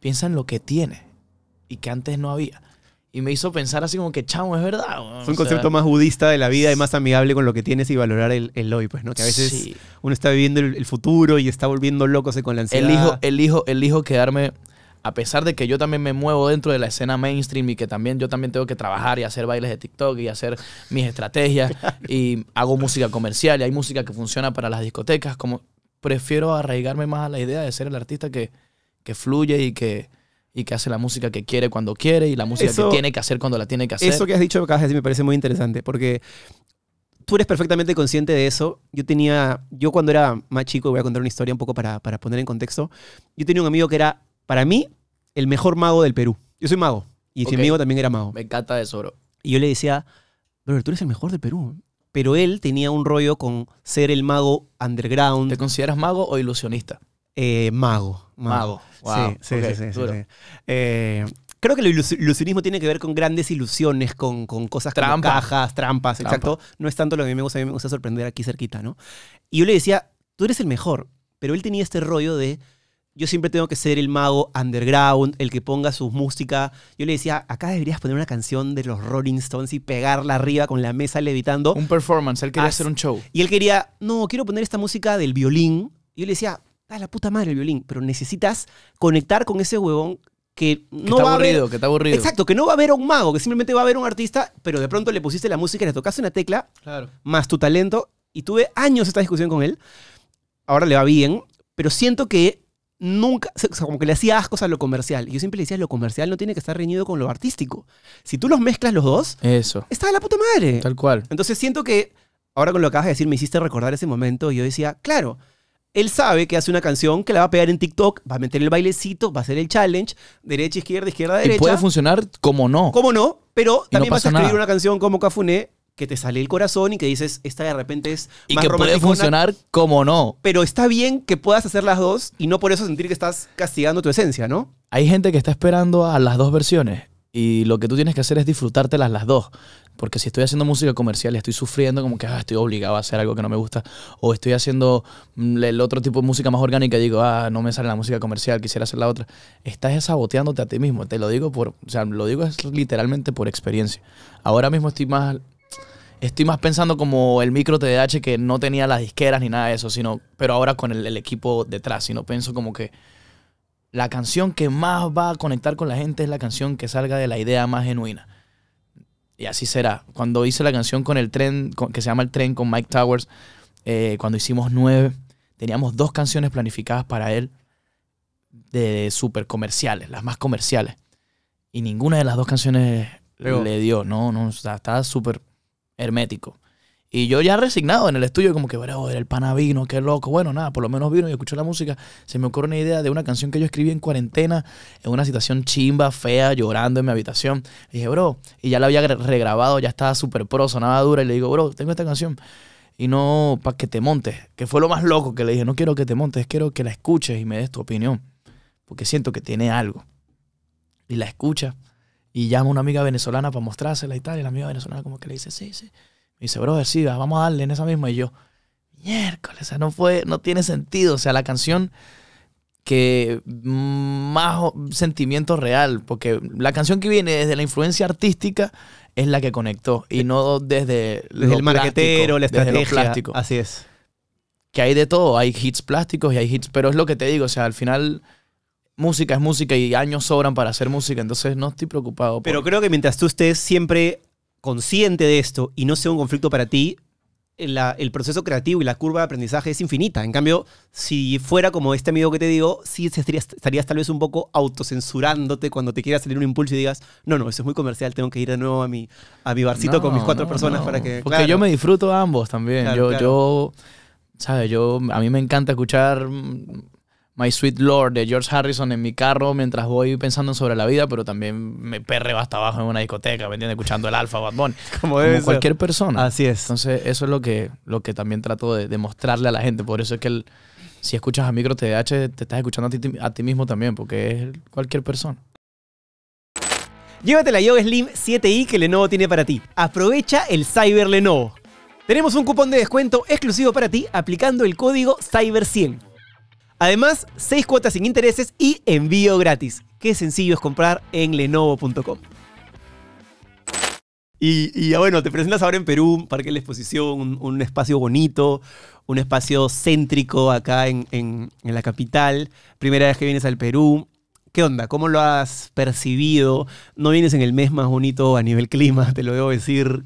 Piensa en lo que tienes y que antes no había. Y me hizo pensar así como que, chamo, es verdad. es un concepto más budista de la vida y más amigable con lo que tienes y valorar el, el hoy, pues, ¿no? Que a veces uno está viviendo el, futuro y está volviendo locos con la ansiedad. Elijo, elijo, elijo quedarme a pesar de que yo también me muevo dentro de la escena mainstream y que también yo también tengo que trabajar y hacer bailes de TikTok y hacer mis estrategias *laughs* y hago música comercial y hay música que funciona para las discotecas, como prefiero arraigarme más a la idea de ser el artista que, fluye y que, que hace la música que quiere cuando quiere y la música que tiene que hacer cuando la tiene que hacer. Eso que has dicho, Cajas me parece muy interesante porque tú eres perfectamente consciente de eso. Yo tenía, yo cuando era más chico, voy a contar una historia un poco para, para poner en contexto, yo tenía un amigo que era para mí, el mejor mago del Perú. Yo soy mago. Y mi amigo también era mago. Me encanta eso, bro. Y yo le decía, bro, tú eres el mejor del Perú. Pero él tenía un rollo con ser el mago underground. ¿Te consideras mago o ilusionista? Eh, mago, mago. Sí, sí, sí. sí, eh, creo que el ilusionismo tiene que ver con grandes ilusiones, con, cosas cajas, trampas, exacto. No es tanto lo que me gusta, a mí me gusta sorprender aquí cerquita, ¿no? Y yo le decía, tú eres el mejor. Pero él tenía este rollo de yo siempre tengo que ser el mago underground, el que ponga su música. Yo le decía, acá deberías poner una canción de los Rolling Stones y pegarla arriba con la mesa levitando. Un performance, él quería hacer un show. Y él quería, no, quiero poner esta música del violín. Y yo le decía, da ah, la puta madre el violín, pero necesitas conectar con ese huevón que no aburrido, que está aburrido. Exacto, que no va a haber un mago, que simplemente va a haber un artista, pero de pronto le pusiste la música, y le tocaste una tecla, más tu talento, y tuve años esta discusión con él. Ahora le va bien, pero siento que nunca, como que le hacía asco a lo comercial. Y yo siempre le decía, lo comercial no tiene que estar reñido con lo artístico. Si tú los mezclas los dos, eso. Está la puta madre. Tal cual. Entonces siento que, ahora con lo que acabas de decir, me hiciste recordar ese momento y yo decía, claro, él sabe que hace una canción que la va a pegar en TikTok, va a meter el bailecito, va a hacer el challenge, derecha, izquierda, izquierda, derecha. Y puede funcionar como no. Como no, pero también vas a escribir una canción como Cafuné que te sale el corazón y que dices, esta de repente es... Y que puede funcionar como no. Pero está bien que puedas hacer las dos y no por eso sentir que estás castigando tu esencia, ¿no? Hay gente que está esperando a las dos versiones y lo que tú tienes que hacer es disfrutártelas las dos. Porque si estoy haciendo música comercial y estoy sufriendo como que ah, estoy obligado a hacer algo que no me gusta, o estoy haciendo mm, el otro tipo de música más orgánica y digo, ah, no me sale la música comercial, quisiera hacer la otra, estás saboteándote a ti mismo. Te lo digo por, o sea, lo digo literalmente por experiencia. Ahora mismo estoy más estoy más pensando como el micro TDH que no tenía las disqueras ni nada de eso, sino, pero ahora con el, equipo detrás, sino pienso como que la canción que más va a conectar con la gente es la canción que salga de la idea más genuina. Y así será. Cuando hice la canción con el tren, que se llama El tren con Mike Towers, eh, cuando hicimos nueve, teníamos dos canciones planificadas para él de super comerciales, las más comerciales. Y ninguna de las dos canciones le dio, no, no, estaba súper hermético. Y yo ya resignado en el estudio, como que, bueno el pana vino, qué loco. Bueno, nada, por lo menos vino y escuchó la música. Se me ocurre una idea de una canción que yo escribí en cuarentena, en una situación chimba, fea, llorando en mi habitación. Y dije, bro, y ya la había regrabado, ya estaba súper prosa, sonaba dura. Y le digo, bro, tengo esta canción. Y no, para que te montes, que fue lo más loco que le dije, no quiero que te montes, quiero que la escuches y me des tu opinión. Porque siento que tiene algo. Y la escucha y llama una amiga venezolana para mostrársela y tal. Y la amiga venezolana como que le dice, sí, sí. Me dice, brother, sí, vamos a darle en esa misma. Y yo, miércoles, o sea, no, fue, no tiene sentido. O sea, la canción que más sentimiento real, porque la canción que viene desde la influencia artística es la que conectó y eh, no desde, desde el marquetero, la Así es. Que hay de todo, hay hits plásticos y hay hits, pero es lo que te digo, o sea, al final música es música y años sobran para hacer música, entonces no estoy preocupado. Pero creo que mientras tú estés siempre consciente de esto y no sea un conflicto para ti, el proceso creativo y la curva de aprendizaje es infinita. En cambio, si fuera como este amigo que te digo, sí estarías, tal vez un poco autocensurándote cuando te quiera salir un impulso y digas, no, no, eso es muy comercial, tengo que ir de nuevo a mi, a mi barcito con mis cuatro personas para que... Porque yo me disfruto ambos también. yo, yo, ¿sabes? Yo, a mí me encanta escuchar My Sweet Lord de George Harrison en mi carro mientras voy pensando sobre la vida, pero también me perreo hasta abajo en una discoteca, ¿me entiendes? Escuchando el Alfa Bad *laughs* Como, debe cualquier persona. Así es. Entonces, eso es lo que, lo que también trato de, mostrarle a la gente. Por eso es que si escuchas a Micro TDH, te estás escuchando a a ti mismo también, porque es cualquier persona. Llévate la Yoga Slim 7i que Lenovo tiene para ti. Aprovecha el Cyber Lenovo. Tenemos un cupón de descuento exclusivo para ti aplicando el código Cyber100. Además, seis cuotas sin intereses y envío gratis. Qué sencillo es comprar en lenovo.com. Y, ah, bueno, te presentas ahora en Perú, Parque de la Exposición, un, espacio bonito, un espacio céntrico acá en, la capital. Primera vez que vienes al Perú. ¿Qué onda? ¿Cómo lo has percibido? No vienes en el mes más bonito a nivel clima, te lo debo decir.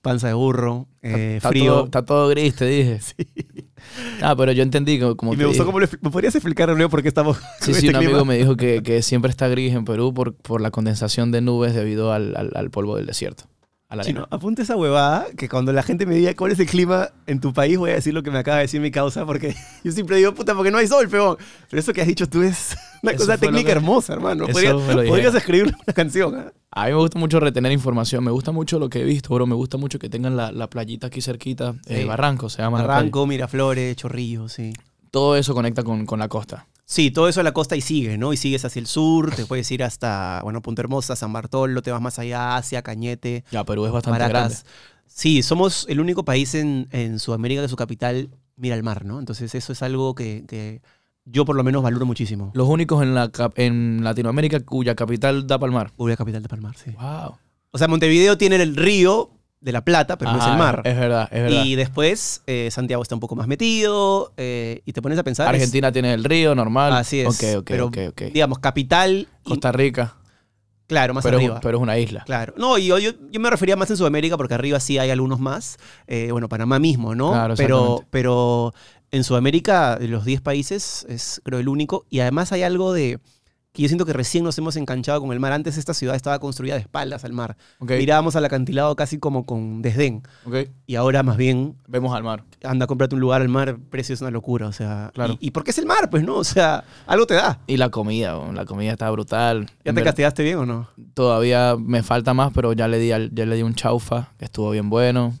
Panza de burro, eh, frío. está todo gris, te dije. *laughs* Ah, pero yo entendí como... me gustó cómo ¿Me podrías explicar, Leo, por qué estamos... Sí, *laughs* sí, este un amigo me dijo que, siempre está gris en Perú por, por la condensación de nubes debido al, polvo del desierto. no, apunta esa huevada que cuando la gente me diga cuál es el clima en tu país, voy a decir lo que me acaba de decir mi causa, porque *laughs* yo siempre digo, puta, porque no hay sol, peón. Pero eso que has dicho tú es una técnica hermosa, hermano. Podrías, escribir una canción. ¿ah? A mí me gusta mucho retener información. Me gusta mucho lo que he visto, bro. Me gusta mucho que tengan la, playita aquí cerquita. el eh, Barranco se llama. Barranco, Miraflores, Chorrillos, sí. Todo eso conecta con, la costa. Sí, todo eso a la costa y sigue, ¿no? Y sigues hacia el sur, te puedes ir hasta, bueno, Punta Hermosa, San Bartolo, te vas más allá, hacia Cañete. Ya, Perú es bastante grande. Sí, somos el único país en, Sudamérica de su capital mira el mar, ¿no? Entonces eso es algo que yo por lo menos valoro muchísimo. Los únicos en, la, en Latinoamérica cuya capital da Palmar. Cuya capital da Palmar, sí. Wow. O sea, Montevideo tiene el río de la Plata, pero no es el mar. Es verdad, es verdad. Y después eh, Santiago está un poco más metido eh, y te pones a pensar. Argentina tiene el río, normal. Así es. Ok, ok, pero, okay, Digamos, capital. Costa Rica. Claro, más arriba. Pero es una isla. Claro. No, y yo, me refería más en Sudamérica porque arriba sí hay algunos más. Eh, bueno, Panamá mismo, ¿no? Claro, pero, pero en Sudamérica, de los 10 países, es creo el único. Y además hay algo de que yo siento que recién nos hemos enganchado con el mar. Antes esta ciudad estaba construida de espaldas al mar. Mirábamos al acantilado casi como con desdén. Y ahora más bien... Vemos al mar. Anda, comprarte un lugar al mar, precio es una locura. O sea, claro. y, porque es el mar, pues no, o sea, algo te da. Y la comida, la comida está brutal. ¿Ya te castigaste bien o no? Todavía me falta más, pero ya le di, ya le di un chaufa, que estuvo bien bueno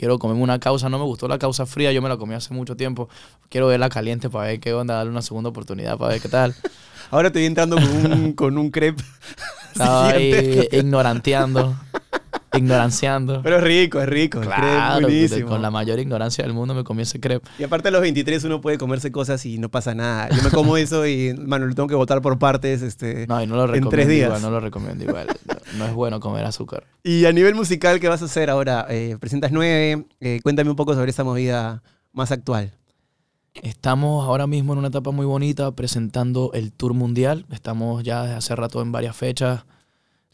quiero comerme una causa, no me gustó la causa fría, yo me la comí hace mucho tiempo, quiero verla caliente para ver qué onda, darle una segunda oportunidad para ver qué tal. *laughs* Ahora estoy entrando con un, con crepe. *laughs* Estaba ahí ignoranteando ignoranciando. Pero es rico, es rico. Claro, Con la mayor ignorancia del mundo me comí ese crepe. Y aparte a los 23 uno puede comerse cosas y no pasa nada. Yo me como *laughs* eso y, Manuel lo tengo que votar por partes este, no, no lo recomiendo en tres días. Igual, no lo recomiendo igual. *laughs* No, es bueno comer azúcar. Y a nivel musical, ¿qué vas a hacer ahora? Eh, presentas 9. Eh, cuéntame un poco sobre esta movida más actual. Estamos ahora mismo en una etapa muy bonita presentando el Tour Mundial. Estamos ya desde hace rato en varias fechas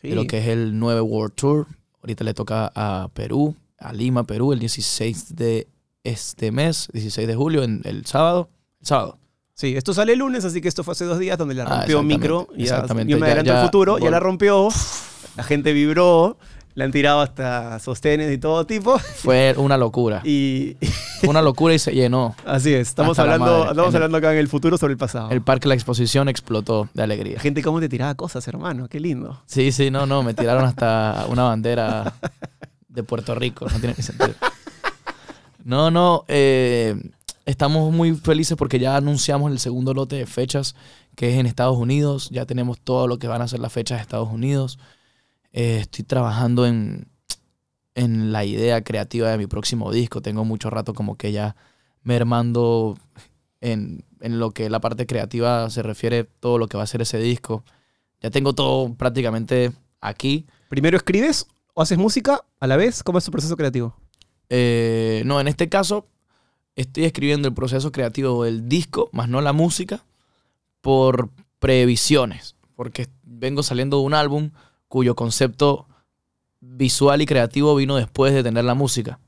de lo que es el 9 World Tour. Ahorita le toca a Perú, a Lima, Perú, el 16 de este mes, 16 de julio, en el sábado. sábado. Sí, esto sale el lunes, así que esto fue hace dos días donde la ah, rompió micro. Ya, exactamente. Yo futuro, ya la rompió. La gente vibró. Le han tirado hasta sostenes y todo tipo. Fue una locura. Y... Fue una locura y se llenó. Así es. Estamos, hablando, hablando acá en el futuro sobre el pasado. El parque, la exposición explotó de alegría. gente, cómo te tiraba cosas, hermano. Qué lindo. Sí, sí, no, no. Me tiraron hasta una bandera de Puerto Rico. No tiene que sentido. No, no. Eh, estamos muy felices porque ya anunciamos el segundo lote de fechas, que es en Estados Unidos. Ya tenemos todo lo que van a ser las fechas de Estados Unidos. Eh, estoy trabajando en, la idea creativa de mi próximo disco. Tengo mucho rato como que ya mermando en, en lo que la parte creativa se refiere, todo lo que va a ser ese disco. Ya tengo todo prácticamente aquí. ¿Primero escribes o haces música a la vez? ¿Cómo es tu proceso creativo? Eh, no, en este caso estoy escribiendo el proceso creativo del disco, más no la música, por previsiones, porque vengo saliendo de un álbum cuyo concepto visual y creativo vino después de tener la música.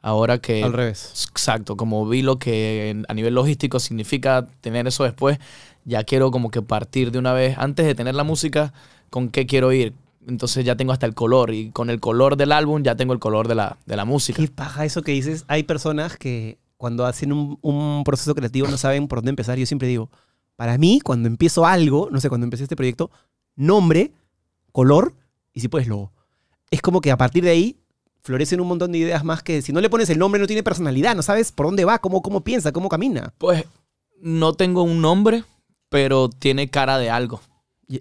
Ahora que... Al revés. Exacto, como vi lo que a nivel logístico significa tener eso después, ya quiero como que partir de una vez, antes de tener la música, con qué quiero ir. Entonces ya tengo hasta el color y con el color del álbum ya tengo el color de la, de la música. Y paja eso que dices. Hay personas que cuando hacen un, un proceso creativo no saben por dónde empezar. Yo siempre digo, para mí, cuando empiezo algo, no sé, cuando empecé este proyecto, nombre color y si puedes logo. Es como que a partir de ahí florecen un montón de ideas más que si no le pones el nombre no tiene personalidad, no sabes por dónde va, cómo, cómo piensa, cómo camina. Pues no tengo un nombre, pero tiene cara de algo.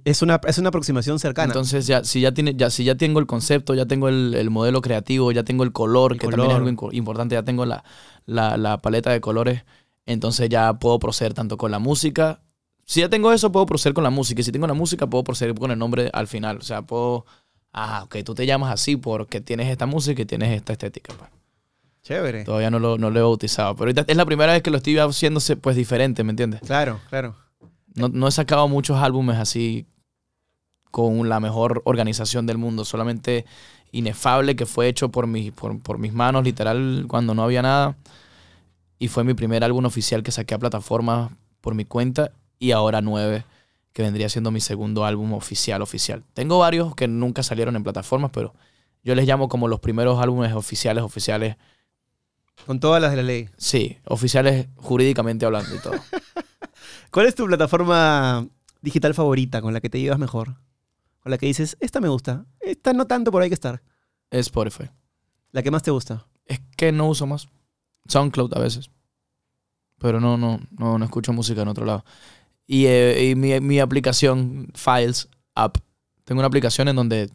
Es una, es una aproximación cercana. Entonces, ya, si, ya tiene, ya, si ya tengo el concepto, ya tengo el, modelo creativo, ya tengo el color, que también es algo importante, ya tengo la paleta de colores, entonces ya puedo proceder tanto con la música si ya tengo eso, puedo proceder con la música. Y si tengo la música, puedo proceder con el nombre al final. O sea, puedo. Ah, ok, tú te llamas así porque tienes esta música y tienes esta estética. Pues. Chévere. Todavía no lo, no he bautizado. Pero ahorita es la primera vez que lo estoy haciéndose pues diferente, ¿me entiendes? Claro, claro. No, no he sacado muchos álbumes así con la mejor organización del mundo. Solamente Inefable, que fue hecho por, por mis manos, literal, cuando no había nada. Y fue mi primer álbum oficial que saqué a plataformas por mi cuenta y ahora nueve, que vendría siendo mi segundo álbum oficial, oficial. Tengo varios que nunca salieron en plataformas, pero yo les llamo como los primeros álbumes oficiales, oficiales. Con todas las de la ley. Sí, oficiales jurídicamente hablando y todo. *laughs* ¿Cuál es tu plataforma digital favorita con la que te llevas mejor? Con la que dices, esta me gusta, esta no tanto, por ahí que estar. Es Spotify. ¿La que más te gusta? Es que no uso más. SoundCloud a veces. Pero no, no, no, no escucho música en otro lado y, eh, mi, aplicación Files App. Tengo una aplicación en donde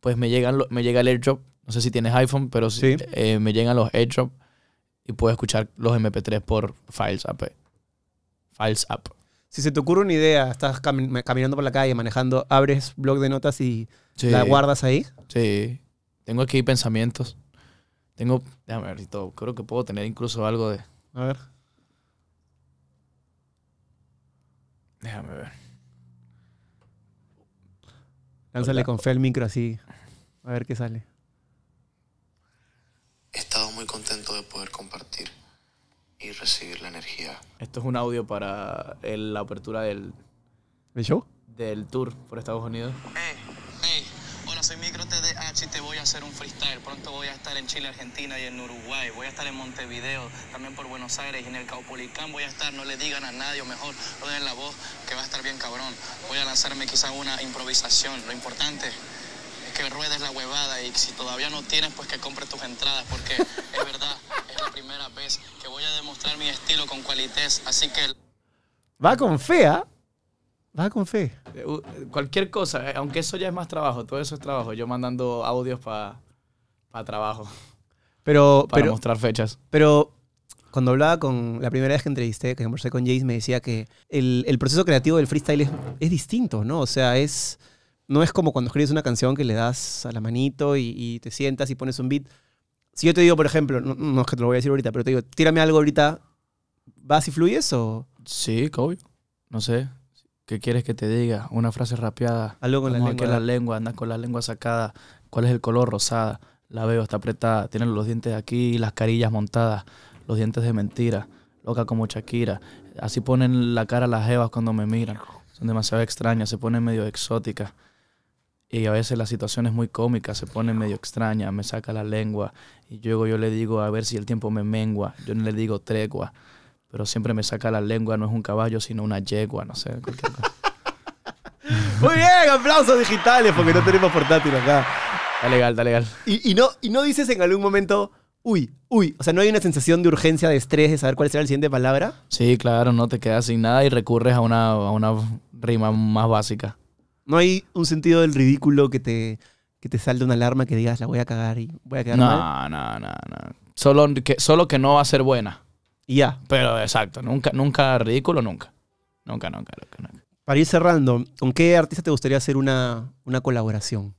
pues me, llegan me llega el airdrop. No sé si tienes iPhone, pero sí. Eh, me llegan los airdrop y puedo escuchar los MP3 por Files App. Eh. Files App. Si se te ocurre una idea, estás caminando por la calle, manejando, abres blog de notas y la guardas ahí. Sí. Tengo aquí pensamientos. Tengo, déjame ver si todo. Creo que puedo tener incluso algo de. A ver. Déjame ver. Lánzale con fe el micro así. A ver qué sale. He estado muy contento de poder compartir y recibir la energía. Esto es un audio para la apertura del, show? del tour por Estados Unidos hacer un freestyle. Pronto voy a estar en Chile, Argentina y en Uruguay. Voy a estar en Montevideo, también por Buenos Aires y en el Caupolicán voy a estar. No le digan a nadie, o mejor, no den la voz, que va a estar bien cabrón. Voy a lanzarme quizás una improvisación. Lo importante es que ruedes la huevada y si todavía no tienes, pues que compres tus entradas, porque es verdad, es la primera vez que voy a demostrar mi estilo con cualité Así que. Va con fe, ¿ah? Va con fe. Eh, cualquier cosa, eh, aunque eso ya es más trabajo, todo eso es trabajo. Yo mandando audios para trabajo. Pero, para mostrar fechas. Pero cuando hablaba con. La primera vez que entrevisté, que conversé con Jace, me decía que el, el proceso creativo del freestyle es, distinto, ¿no? O sea, es. No es como cuando escribes una canción que le das a la manito y, te sientas y pones un beat. Si yo te digo, por ejemplo, no, es que te lo voy a decir ahorita, pero te digo, tírame algo ahorita, ¿vas y fluyes o.? Sí, obvio. No sé. ¿Qué quieres que te diga? Una frase rapeada. Algo con la lengua. Que la lengua, anda con la lengua sacada. ¿Cuál es el color? Rosada. La veo, está apretada. Tiene los dientes aquí, las carillas montadas. Los dientes de mentira. Loca como Shakira. Así ponen la cara las hebas cuando me miran. Son demasiado extrañas, se ponen medio exóticas. Y a veces la situación es muy cómica, se pone medio extraña, me saca la lengua. Y luego yo le digo, a ver si el tiempo me mengua. Yo no le digo tregua pero siempre me saca la lengua, no es un caballo, sino una yegua, no sé, cosa. *laughs* Muy bien, aplausos digitales, porque no tenemos portátil acá. Está legal, está legal. Y, no, y no dices en algún momento, uy, uy, o sea, ¿no hay una sensación de urgencia, de estrés, de saber cuál será la siguiente palabra? Sí, claro, no te quedas sin nada y recurres a una, a una rima más básica. ¿No hay un sentido del ridículo que te, que te salte una alarma que digas, la voy a cagar y voy a quedar mal? No, no, no, no. Solo que, solo que no va a ser buena ya, pero exacto, nunca, nunca ridículo, nunca. Nunca, nunca, nunca, nunca. Para ir cerrando, ¿con qué artista te gustaría hacer una, una colaboración?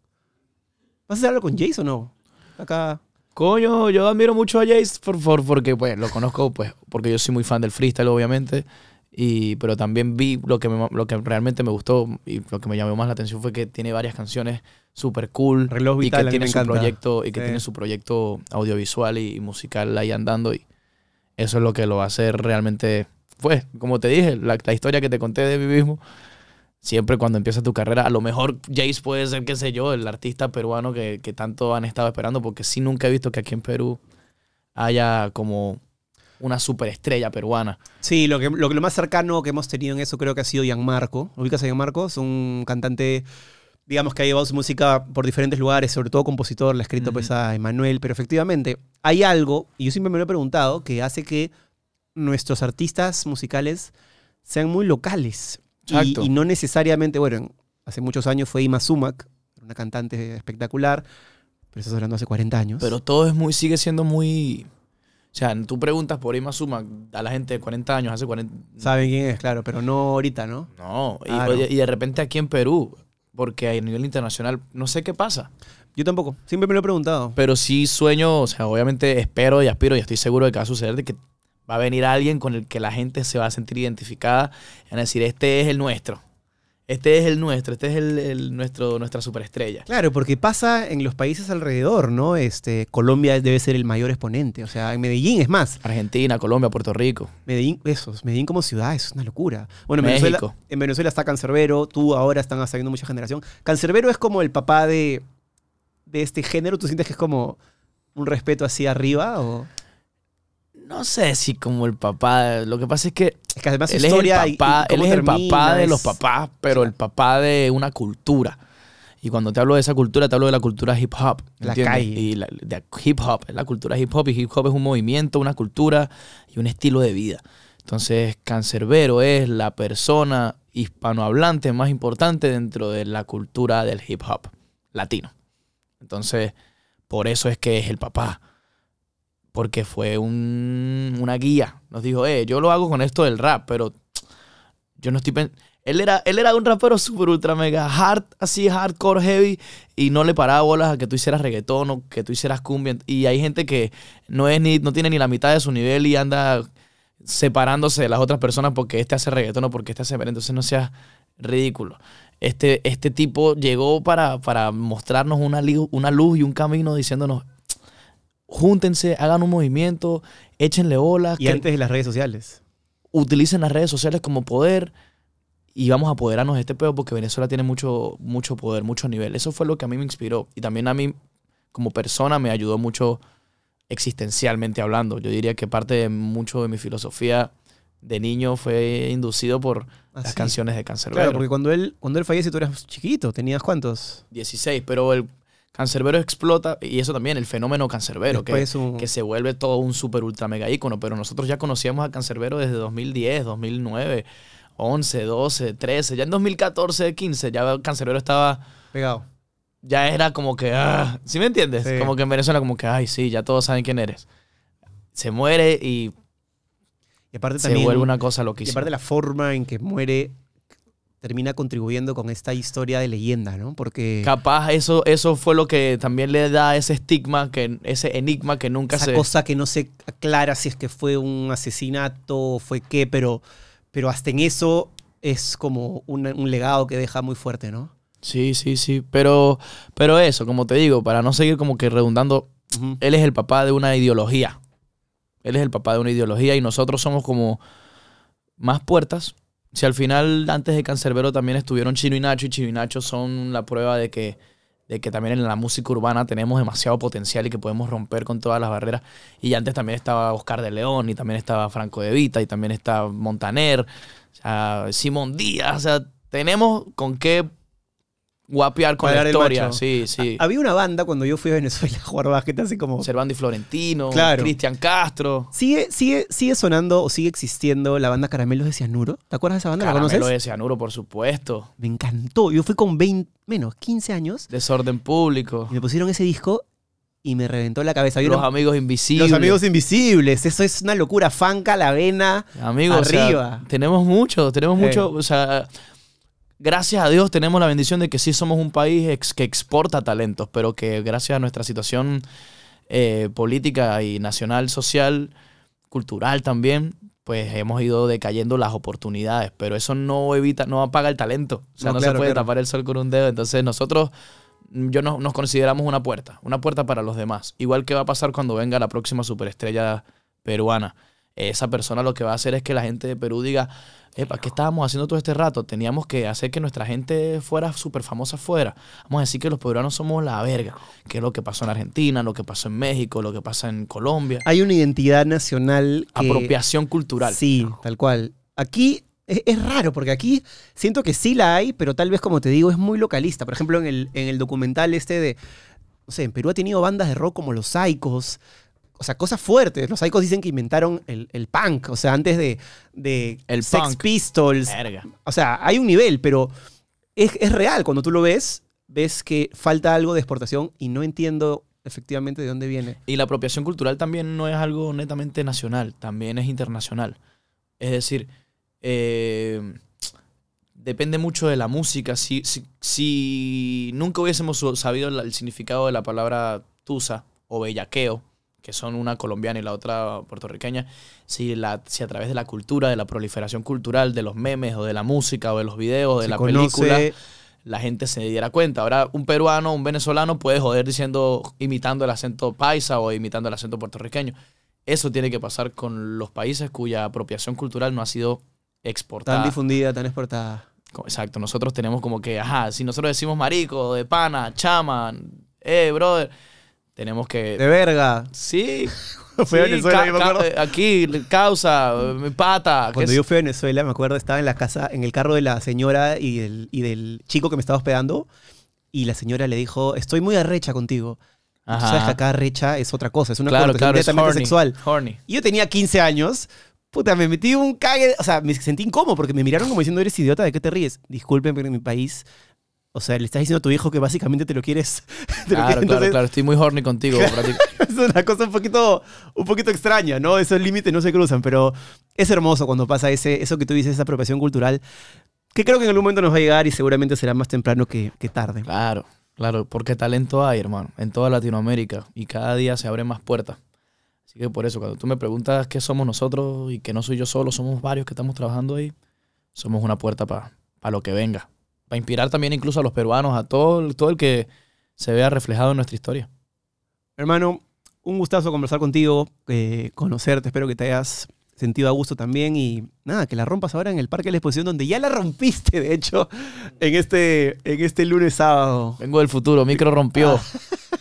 ¿Vas a hacer algo con Jace o no? Acá. Coño, yo admiro mucho a Jace por, porque pues, lo conozco, pues, porque yo soy muy fan del freestyle, obviamente. Y, pero también vi lo que, lo que realmente me gustó y lo que me llamó más la atención fue que tiene varias canciones súper cool Reloj y que tiene su proyecto y que tiene su proyecto audiovisual y, y musical ahí andando y eso es lo que lo va a hacer realmente, pues, como te dije, la, historia que te conté de mí mismo, siempre cuando empieza tu carrera, a lo mejor Jace puede ser, qué sé yo, el artista peruano que, tanto han estado esperando, porque sí nunca he visto que aquí en Perú haya como una superestrella peruana. Sí, lo, que, lo, más cercano que hemos tenido en eso creo que ha sido Marco. ¿Ubicas a Marco? Es un cantante digamos que ha llevado su música por diferentes lugares, sobre todo compositor, la ha escrito pues a Emanuel, pero efectivamente hay algo, y yo siempre me lo he preguntado, que hace que nuestros artistas musicales sean muy locales. Y, no necesariamente, bueno, hace muchos años fue Ima Sumac, una cantante espectacular, pero estás hablando hace 40 años. Pero todo es muy, sigue siendo muy... O sea, tú preguntas por Ima Sumac a la gente de 40 años, hace 40... Saben quién es, claro, pero no ahorita, ¿no? no. y de repente aquí en Perú, porque a nivel internacional no sé qué pasa. Yo tampoco, siempre me lo he preguntado. Pero sí sueño, o sea, obviamente espero y aspiro y estoy seguro de que va a suceder, de que va a venir alguien con el que la gente se va a sentir identificada en decir, este es el nuestro. Este es el nuestro, este es el, nuestro, nuestra superestrella. Claro, porque pasa en los países alrededor, ¿no? Este, Colombia debe ser el mayor exponente, o sea, en Medellín es más. Argentina, Colombia, Puerto Rico. Medellín, eso, Medellín como ciudad, es una locura. Bueno, en Venezuela, en Venezuela está Cancerbero, tú ahora están haciendo mucha generación. Cancerbero es como el papá de, de este género, ¿tú sientes que es como un respeto hacia arriba o...? No sé si como el papá. Lo que pasa es que. él es el papá, es el papá de los papás, pero el papá de una cultura. Y cuando te hablo de esa cultura, te hablo de la cultura hip hop. La calle. Y la, hip hop, la cultura hip hop. Y hip hop es un movimiento, una cultura y un estilo de vida. Entonces, Cancerbero es la persona hispanohablante más importante dentro de la cultura del hip hop latino. Entonces, por eso es que es el papá porque fue un, una guía. Nos dijo, eh, yo lo hago con esto del rap, pero yo no estoy pensando... Él era, él era un rapero super ultra mega hard, así hardcore heavy, y no le paraba bolas a que tú hicieras reggaetón o que tú hicieras cumbia. Y hay gente que no, es ni, no tiene ni la mitad de su nivel y anda separándose de las otras personas porque este hace reggaetón o porque este hace... Entonces no seas ridículo. Este, este tipo llegó para, para mostrarnos una, una luz y un camino diciéndonos, júntense, hagan un movimiento, échenle olas. Y antes de las redes sociales. Utilicen las redes sociales como poder y vamos a apoderarnos de este pedo porque Venezuela tiene mucho, mucho poder, mucho nivel. Eso fue lo que a mí me inspiró y también a mí como persona me ayudó mucho existencialmente hablando. Yo diría que parte de mucho de mi filosofía de niño fue inducido por las canciones de Cancerbero. Claro, porque cuando él, cuando él fallece tú eras chiquito, tenías cuántos? 16, pero el Cancerbero explota, y eso también, el fenómeno Cancerbero, pues que, se vuelve todo un super ultra mega ícono, pero nosotros ya conocíamos a Cancerbero desde 2010, 2009, 11, 12, 13, ya en 2014, 15, ya Cancerbero estaba... Pegado. Ya era como que, ah, ¿sí me entiendes? Como que en Venezuela como que, ay, sí, ya todos saben quién eres. Se muere y y aparte también, se vuelve una cosa loquísima. Y aparte la forma en que muere termina contribuyendo con esta historia de leyenda, ¿no? Porque... Capaz eso, eso fue lo que también le da ese estigma, que, ese enigma que nunca se... Esa cosa que no se aclara si es que fue un asesinato, fue qué, pero, pero hasta en eso es como un, legado que deja muy fuerte, ¿no? Sí, sí, sí, pero, pero eso, como te digo, para no seguir como que redundando, él es el papá de una ideología. Él es el papá de una ideología y nosotros somos como más puertas si al final antes de Cancerbero también estuvieron Chino y Nacho, y Chino y Nacho son la prueba de que, de que también en la música urbana tenemos demasiado potencial y que podemos romper con todas las barreras. Y antes también estaba Oscar de León, y también estaba Franco de Vita, y también está Montaner, o sea, Simón Díaz, o sea, tenemos con qué guapear con la historia. Sí, sí. Ah, había una banda cuando yo fui a Venezuela a jugar básquet así como. Servando y Florentino, Cristian Castro. ¿Sigue, sigue, sigue sonando o sigue existiendo la banda Caramelos de Cianuro. ¿Te acuerdas de esa banda? Caramelos ¿La conoces? de Cianuro, por supuesto. Me encantó. Yo fui con 20, menos, 15 años. Desorden público. me pusieron ese disco y me reventó la cabeza. Los amigos invisibles. Los amigos invisibles. Eso es una locura. Fanca, la vena. Amigos, arriba. tenemos mucho, tenemos mucho. O sea, gracias a Dios tenemos la bendición de que sí somos un país que exporta talentos, pero que gracias a nuestra situación eh, política y nacional, social, cultural también, pues hemos ido decayendo las oportunidades, pero eso no evita, no apaga el talento. O sea, no, se puede tapar el sol con un dedo. Entonces nosotros, yo nos consideramos una puerta, una puerta para los demás. Igual que va a pasar cuando venga la próxima superestrella peruana. Esa persona lo que va a hacer es que la gente de Perú diga, Epa, ¿qué estábamos haciendo todo este rato? Teníamos que hacer que nuestra gente fuera súper famosa fuera. Vamos a decir que los peruanos somos la verga. Que es lo que pasó en Argentina, lo que pasó en México, lo que pasa en Colombia. Hay una identidad nacional. Apropiación cultural. Sí, tal cual. Aquí es, raro, porque aquí siento que sí la hay, pero tal vez, como te digo, es muy localista. Por ejemplo, en el, en el documental este de. No sé, en Perú ha tenido bandas de rock como Los Saicos o sea, cosas fuertes. Los psychos dicen que inventaron el, punk, o sea, antes de, de el Sex Pistols. O sea, hay un nivel, pero es, real. Cuando tú lo ves, ves que falta algo de exportación y no entiendo efectivamente de dónde viene. Y la apropiación cultural también no es algo netamente nacional, también es internacional. Es decir, eh, depende mucho de la música. Si, si nunca hubiésemos sabido el significado de la palabra tusa o bellaqueo, que son una colombiana y la otra puertorriqueña, si, la, si a través de la cultura, de la proliferación cultural, de los memes o de la música o de los videos, de la película, la gente se diera cuenta. Ahora un peruano, un venezolano puede joder diciendo, imitando el acento paisa o imitando el acento puertorriqueño. Eso tiene que pasar con los países cuya apropiación cultural no ha sido exportada. Tan difundida, tan exportada. Exacto, nosotros tenemos como que, ajá, si nosotros decimos marico, de pana, chama, eh, brother tenemos que. De verga. Sí. *laughs* Fui a Venezuela, aquí, causa, mi pata. Cuando yo fui a Venezuela, me acuerdo, estaba en la casa, en el carro de la señora y del, y del chico que me estaba hospedando. Y la señora le dijo: Estoy muy arrecha contigo. Ajá. sabes que acá arrecha es otra cosa, es una claro, sexual. Horny. Y yo tenía 15 años. Puta, me metí un cague. O sea, me sentí incómodo porque me miraron como diciendo: Eres idiota, ¿de qué te ríes? Disculpen, pero en mi país o sea, le estás diciendo a tu hijo que básicamente te lo quieres. *laughs* claro, claro, claro. Estoy muy horny contigo. *laughs* es una cosa un poquito, un poquito extraña, ¿no? Esos límites no se cruzan, pero es hermoso cuando pasa ese, eso que tú dices, esa apropiación cultural, que creo que en algún momento nos va a llegar y seguramente será más temprano que, tarde. Claro, claro, porque talento hay, hermano, en toda Latinoamérica y cada día se abren más puertas. Así que por eso, cuando tú me preguntas qué somos nosotros y que no soy yo solo, somos varios que estamos trabajando ahí, somos una puerta para para lo que venga para inspirar también incluso a los peruanos, a todo, todo el que se vea reflejado en nuestra historia. Hermano, un gustazo conversar contigo, eh, conocerte, espero que te hayas sentido a gusto también y nada, que la rompas ahora en el Parque de la Exposición donde ya la rompiste, de hecho, en este, en este lunes sábado. Vengo del futuro, micro rompió. Ah. *laughs*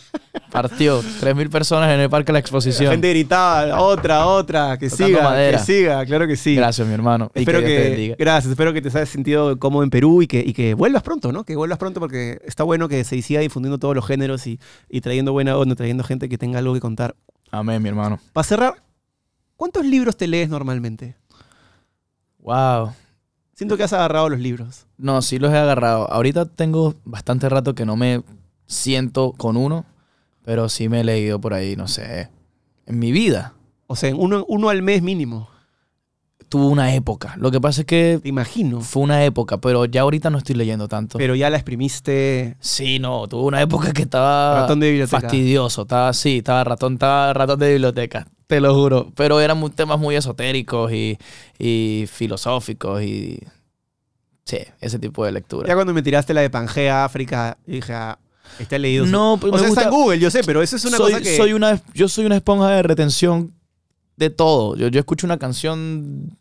Partió. 3.000 personas en el Parque de la Exposición. gente gritaba, otra, otra, que siga, que siga, claro que sí. Gracias, mi hermano. Espero que, te bendiga. gracias, espero que te hayas sentido cómodo en Perú y que, y que vuelvas pronto, ¿no? Que vuelvas pronto porque está bueno que se siga difundiendo todos los géneros y, y trayendo buena onda, trayendo gente que tenga algo que contar. Amén, mi hermano. Para cerrar, ¿cuántos libros te lees normalmente? Wow. Siento que has agarrado los libros. No, sí los he agarrado. Ahorita tengo bastante rato que no me siento con uno, pero sí me he leído por ahí, no sé, en mi vida. O sea, uno, uno al mes mínimo. Tuvo una época. Lo que pasa es que... Te imagino. Fue una época, pero ya ahorita no estoy leyendo tanto. Pero ya la exprimiste... Sí, no, tuvo una época que estaba... Ratón de biblioteca. Fastidioso, estaba sí, estaba ratón, estaba ratón de biblioteca, te lo juro. Pero eran temas muy esotéricos y, y filosóficos y... Sí, ese tipo de lectura. Ya cuando me tiraste la de Pangea, África, dije, ah, Está leído. No, o me sea, gusta. está en Google, yo sé, pero eso es una cosa que... una, yo soy una esponja de retención de todo. Yo, yo escucho una canción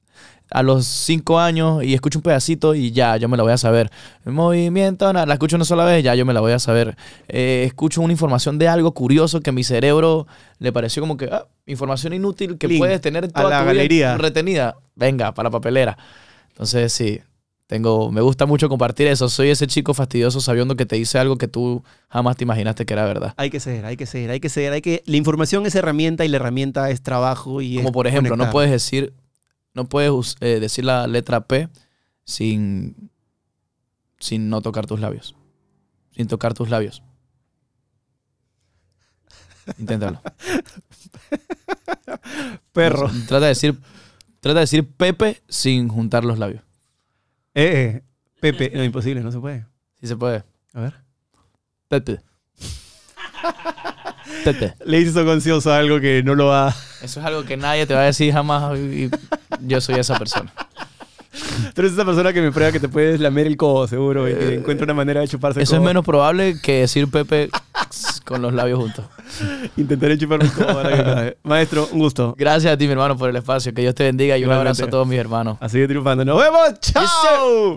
a los cinco años y escucho un pedacito y ya, yo me la voy a saber. El movimiento, la escucho una sola vez, ya yo me la voy a saber. Eh, escucho una información de algo curioso que a mi cerebro le pareció como que ah, información inútil que puedes tener toda la tu galería. retenida. Venga, para la papelera. Entonces, sí, tengo, me gusta mucho compartir eso. Soy ese chico fastidioso sabiendo que te dice algo que tú jamás te imaginaste que era verdad. Hay que ser, hay que seguir hay que ser. hay que. La información es herramienta y la herramienta es trabajo y. Como por ejemplo, no puedes decir, no puedes eh, decir la letra P sin, sin no tocar tus labios, sin tocar tus labios. Inténtalo. *laughs* Perro. Trata de decir, trata de decir Pepe sin juntar los labios. Eh, eh, Pepe. No, imposible, no se puede. Sí se puede. A ver. Pepe. Tete. Le hizo concioso algo que no lo va. Eso es algo que nadie te va a decir jamás. Y yo soy esa persona. Tú eres esa persona que me prueba que te puedes lamer el codo, seguro, y que eh, encuentra una manera de chuparse Eso es menos probable que decir Pepe con los labios juntos. Intentaré chuparme que *laughs* Maestro, un gusto. Gracias a ti, mi hermano, por el espacio. Que Dios te bendiga y un abrazo a todos mis hermanos. Así que triunfando. ¡Nos vemos! ¡Chao!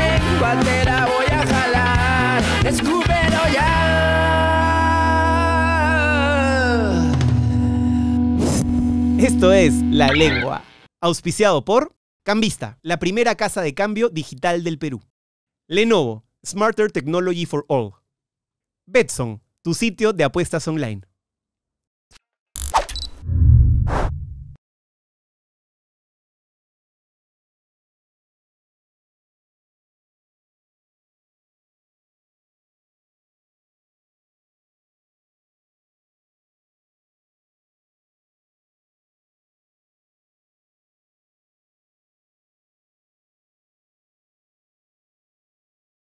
Esto es La Lengua, auspiciado por Cambista, la primera casa de cambio digital del Perú. Lenovo, Smarter Technology for All. Betson, tu sitio de apuestas online.